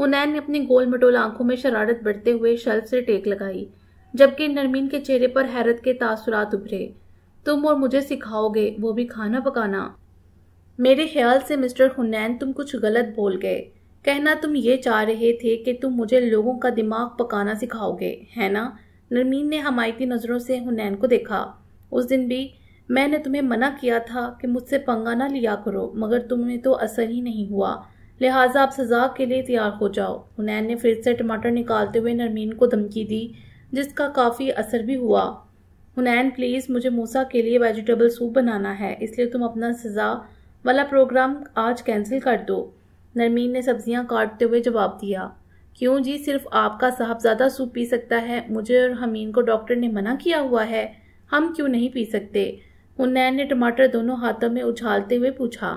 हुनैन ने अपनी गोल मटोल आंखों में शरारत बढ़ते हुए शेल्फ से टेक लगाई जबकि नरमीन के चेहरे पर हैरत के तासुरात उभरे तुम और मुझे सिखाओगे वो भी खाना पकाना मेरे ख्याल से मिस्टर हुनैन तुम कुछ गलत बोल गए कहना तुम ये चाह रहे थे कि तुम मुझे लोगों का दिमाग पकाना सिखाओगे है ना नरमीन ने हमायती नज़रों से हुनैन को देखा उस दिन भी मैंने तुम्हें मना किया था कि मुझसे पंगा ना लिया करो मगर तुम्हें तो असर ही नहीं हुआ लिहाजा आप सजा के लिए तैयार हो जाओ हुनैन ने फिर से टमाटर निकालते हुए नरमीन को धमकी दी जिसका काफ़ी असर भी हुआ हुनैन प्लीज़ मुझे मूसा के लिए वेजिटेबल सूप बनाना है इसलिए तुम अपना सज़ा वाला प्रोग्राम आज कैंसिल कर दो नरमीन ने सब्जियां काटते हुए जवाब दिया क्यों जी सिर्फ आपका साहबजादा सूप पी सकता है मुझे और हमीन को डॉक्टर ने मना किया हुआ है हम क्यों नहीं पी सकते हुनैन ने टमाटर दोनों हाथों में उछालते हुए पूछा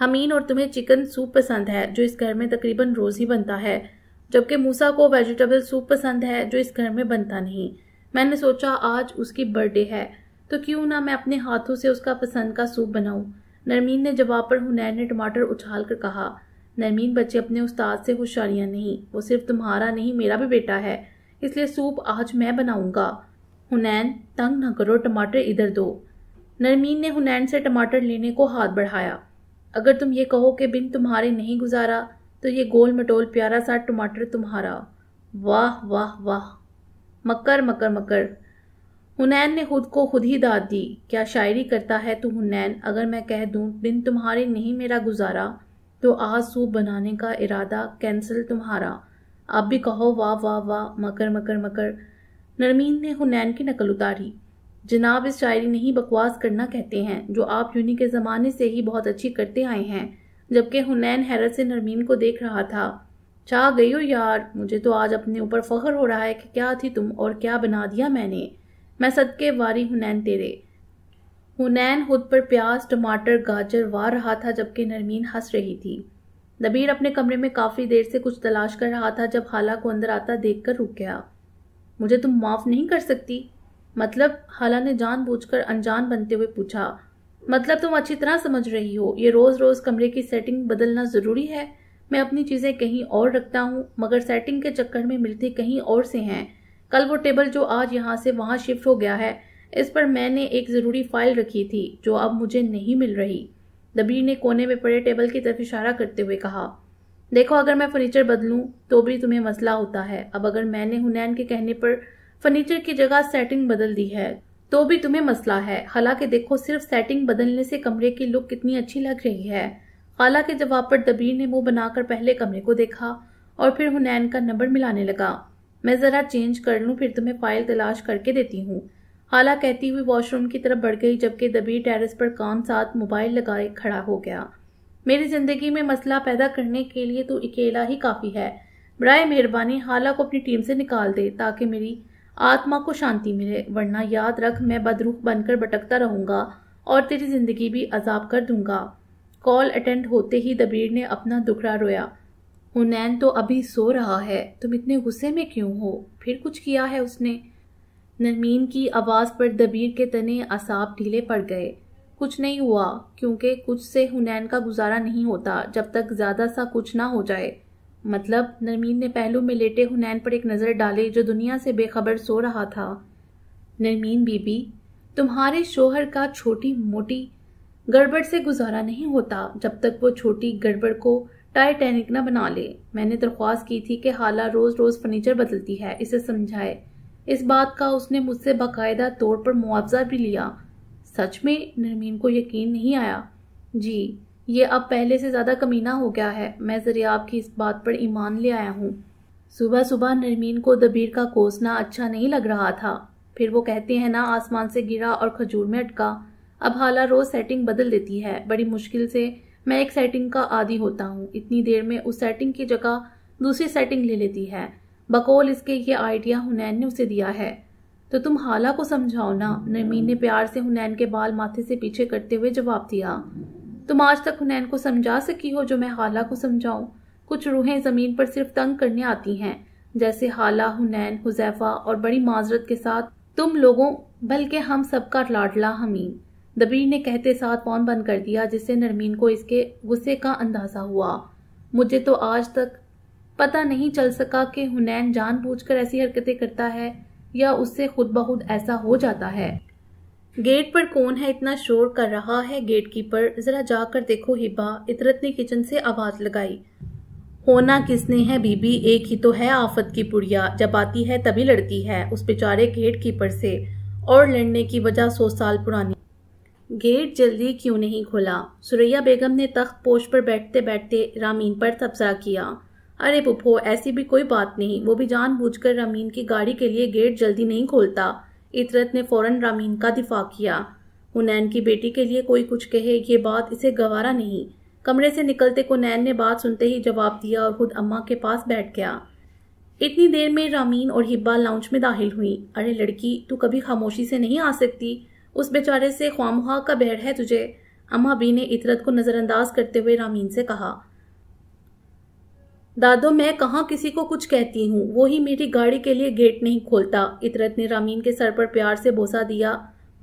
हमीन और तुम्हें चिकन सूप पसंद है जो इस घर में तकरीबन रोज़ ही बनता है जबकि मूसा को वेजिटेबल सूप पसंद है जो इस घर में बनता नहीं मैंने सोचा आज उसकी बर्थडे है तो क्यों ना मैं अपने हाथों से उसका पसंद का सूप बनाऊं नरमीन ने जवाब पर हुनैर ने टमाटर उछाल कर कहा नरमीन बच्चे अपने उस्ताद से होशारियाँ नहीं वो सिर्फ तुम्हारा नहीं मेरा भी बेटा है इसलिए सूप आज मैं बनाऊंगा हुनैन तंग न करो टमाटर इधर दो नरमीन ने हुनैन से टमाटर लेने को हाथ बढ़ाया अगर तुम ये कहो कि बिन तुम्हारे नहीं गुजारा तो ये गोल मटोल प्यारा सा टमाटर तुम्हारा वाह वाह वाह मकर मकर मकर हुनैन ने खुद को खुद ही दाद दी क्या शायरी करता है तू हुनैन अगर मैं कह दूँ बिन तुम्हारे नहीं मेरा गुजारा तो आज सूप बनाने का इरादा कैंसिल तुम्हारा आप भी कहो वाह वाह वाह मकर मकर मकर नरमीन ने हुनैन की नकल उतारी जनाब इस शायरी नहीं बकवास करना कहते हैं जो आप यूनी के ज़माने से ही बहुत अच्छी करते आए हैं जबकि हुनैन हैरत से नरमीन को देख रहा था चाह गई हो यार मुझे तो आज अपने ऊपर फ़ख्र हो रहा है कि क्या थी तुम और क्या बना दिया मैंने मैं सदके वारी हुनैन तेरे हुनैन खुद पर प्याज टमाटर गाजर वार रहा था जबकि नरमीन हंस रही थी नबीर अपने कमरे में काफ़ी देर से कुछ तलाश कर रहा था जब हाला को अंदर आता देख कर रुक गया मुझे तुम माफ़ नहीं कर सकती मतलब हाला ने जानबूझकर अनजान बनते हुए पूछा मतलब तुम अच्छी तरह समझ रही हो ये रोज रोज कमरे की सेटिंग बदलना जरूरी है मैं अपनी चीजें कहीं और रखता हूँ मगर सेटिंग के चक्कर में मिलती कहीं और से हैं कल वो टेबल जो आज यहाँ से वहाँ शिफ्ट हो गया है इस पर मैंने एक ज़रूरी फाइल रखी थी जो अब मुझे नहीं मिल रही दबीर ने कोने में पड़े टेबल की तरफ इशारा करते हुए कहा देखो अगर मैं फर्नीचर बदलूं तो भी तुम्हें मसला होता है अब अगर मैंने हुनैन के कहने पर फर्नीचर की जगह सेटिंग बदल दी है तो भी तुम्हें मसला है हालांकि देखो सिर्फ सेटिंग बदलने से कमरे की लुक कितनी अच्छी लग रही है खाला के जवाब पर दबीर ने मुंह बनाकर पहले कमरे को देखा और फिर हुनैन का नंबर मिलाने लगा मैं ज़रा चेंज कर लूँ फिर तुम्हें फाइल तलाश करके देती हूँ हाला कहती हुई वॉशरूम की तरफ बढ़ गई जबकि दबीर टेरेस पर कान साथ मोबाइल लगाए खड़ा हो गया मेरी ज़िंदगी में मसला पैदा करने के लिए तो अकेला ही काफ़ी है बर मेहरबानी हाला को अपनी टीम से निकाल दे ताकि मेरी आत्मा को शांति मिले वरना याद रख मैं बदरूह बनकर भटकता रहूंगा और तेरी जिंदगी भी अजाब कर दूंगा कॉल अटेंड होते ही दबीर ने अपना दुखड़ा रोया हुनैन तो अभी सो रहा है तुम इतने गुस्से में क्यों हो फिर कुछ किया है उसने नरमीन की आवाज़ पर दबीर के तने असाब ढीले पड़ गए कुछ नहीं हुआ क्योंकि कुछ से हुनैन का गुजारा नहीं होता जब तक ज़्यादा सा कुछ ना हो जाए मतलब नरमीन ने पहलू में लेटे हुनैन पर एक नज़र डाली जो दुनिया से बेखबर सो रहा था नरमीन बीबी तुम्हारे शोहर का छोटी मोटी गड़बड़ से गुजारा नहीं होता जब तक वो छोटी गड़बड़ को टाइटैनिक ना बना ले मैंने दरख्वास्त की थी कि हाला रोज़ रोज़ फर्नीचर बदलती है इसे समझाए इस बात का उसने मुझसे बाकायदा तौर पर मुआवजा भी लिया सच में नरमीन को यकीन नहीं आया जी ये अब पहले से ज़्यादा कमीना हो गया है मैं ज़रिया आपकी इस बात पर ईमान ले आया हूँ सुबह सुबह नरमीन को दबीर का कोसना अच्छा नहीं लग रहा था फिर वो कहते हैं ना आसमान से गिरा और खजूर में अटका अब हाला रोज़ सेटिंग बदल देती है बड़ी मुश्किल से मैं एक सेटिंग का आदि होता हूँ इतनी देर में उस सेटिंग की जगह दूसरी सेटिंग ले लेती है बकौल इसके ये आइडिया हुनैन ने उसे दिया है तो तुम हाला को समझाओ ना नरमीन ने प्यार से हुनैन के बाल माथे से पीछे करते हुए जवाब दिया तुम आज तक हुनैन को समझा सकी हो जो मैं हाला को समझाऊं कुछ रूहें ज़मीन पर सिर्फ तंग करने आती हैं जैसे हाला हुनैन हुजैफा और बड़ी माजरत के साथ तुम लोगों बल्कि हम सबका लाडला हमीन दबीर ने कहते साथ फोन बंद कर दिया जिससे नरमीन को इसके गुस्से का अंदाज़ा हुआ मुझे तो आज तक पता नहीं चल सका कि हुनैन जानबूझकर ऐसी हरकतें करता है या उससे खुद बहुत ऐसा हो जाता है गेट पर कौन है इतना शोर कर रहा है गेट कीपर जरा जाकर देखो हिबा इतरत ने किचन से आवाज लगाई होना किसने है बीबी एक ही तो है आफत की पुड़िया जब आती है तभी लड़ती है उस बेचारे गेट कीपर से और लड़ने की वजह सौ साल पुरानी गेट जल्दी क्यों नहीं खोला सुरैया बेगम ने तख्त पोश पर बैठते बैठते रामीन पर तब्जा किया अरे पुप्पो ऐसी भी कोई बात नहीं वो भी जानबूझकर रामीन की गाड़ी के लिए गेट जल्दी नहीं खोलता इतरत ने फौरन रामीन का दिफा किया हुनैन की बेटी के लिए कोई कुछ कहे ये बात इसे गवारा नहीं कमरे से निकलते को नैन ने बात सुनते ही जवाब दिया और खुद अम्मा के पास बैठ गया इतनी देर में रामीन और हिब्बा लाउंज में दाखिल हुई अरे लड़की तू कभी खामोशी से नहीं आ सकती उस बेचारे से ख्वामखा का बहर है तुझे अम्मा बी ने इतरत को नज़रअंदाज करते हुए रामीन से कहा दादो मैं कहाँ किसी को कुछ कहती हूँ वो ही मेरी गाड़ी के लिए गेट नहीं खोलता इतरत ने रामीन के सर पर प्यार से बोसा दिया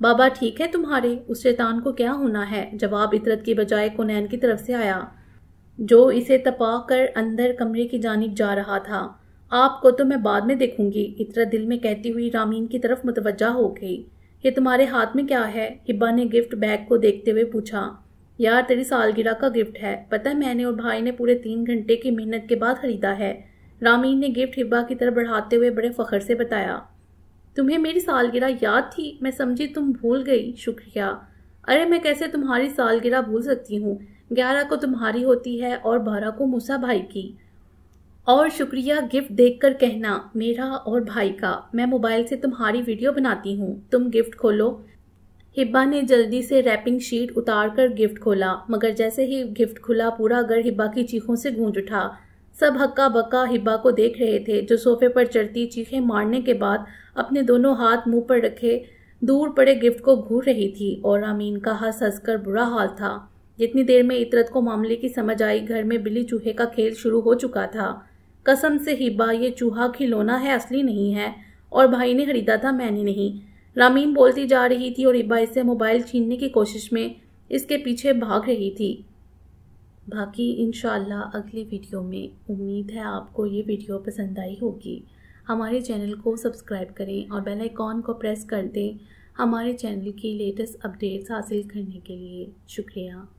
बाबा ठीक है तुम्हारे उस शैतान को क्या होना है जवाब इतरत की बजाय कोनैन की तरफ से आया जो इसे तपा कर अंदर कमरे की जानब जा रहा था आपको तो मैं बाद में देखूंगी इतरत दिल में कहती हुई रामीन की तरफ मुतवजा हो गई ये तुम्हारे हाथ में क्या है हिब्बा ने गिफ्ट बैग को देखते हुए पूछा यार तेरी सालगिरह का गिफ्ट है पता है मैंने और भाई ने पूरे तीन घंटे की मेहनत के बाद खरीदा है रामीन ने गिफ्ट हिब्बा की तरफ बढ़ाते हुए बड़े फ़खर से बताया तुम्हें मेरी सालगिरह याद थी मैं समझी तुम भूल गई शुक्रिया अरे मैं कैसे तुम्हारी सालगिरह भूल सकती हूँ ग्यारह को तुम्हारी होती है और बारह को मूसा भाई की और शुक्रिया गिफ्ट देखकर कहना मेरा और भाई का मैं मोबाइल से तुम्हारी वीडियो बनाती हूँ तुम गिफ्ट खोलो हिब्बा ने जल्दी से रैपिंग शीट उतार कर गिफ्ट खोला मगर जैसे ही गिफ्ट खुला पूरा घर हिब्बा की चीखों से गूंज उठा सब हक्का बक्का हिब्बा को देख रहे थे जो सोफे पर चढ़ती चीखें मारने के बाद अपने दोनों हाथ मुंह पर रखे दूर पड़े गिफ्ट को घूर रही थी और आमीन का हंस हंसकर बुरा हाल था जितनी देर में इतरत को मामले की समझ आई घर में बिल्ली चूहे का खेल शुरू हो चुका था कसम से हिब्बा ये चूहा खिलौना है असली नहीं है और भाई ने खरीदा था मैंने नहीं रामीम बोलती जा रही थी और इब्बा इससे मोबाइल छीनने की कोशिश में इसके पीछे भाग रही थी बाकी इन अगली वीडियो में उम्मीद है आपको ये वीडियो पसंद आई होगी हमारे चैनल को सब्सक्राइब करें और बेल आइकॉन को प्रेस कर दें हमारे चैनल की लेटेस्ट अपडेट्स हासिल करने के लिए शुक्रिया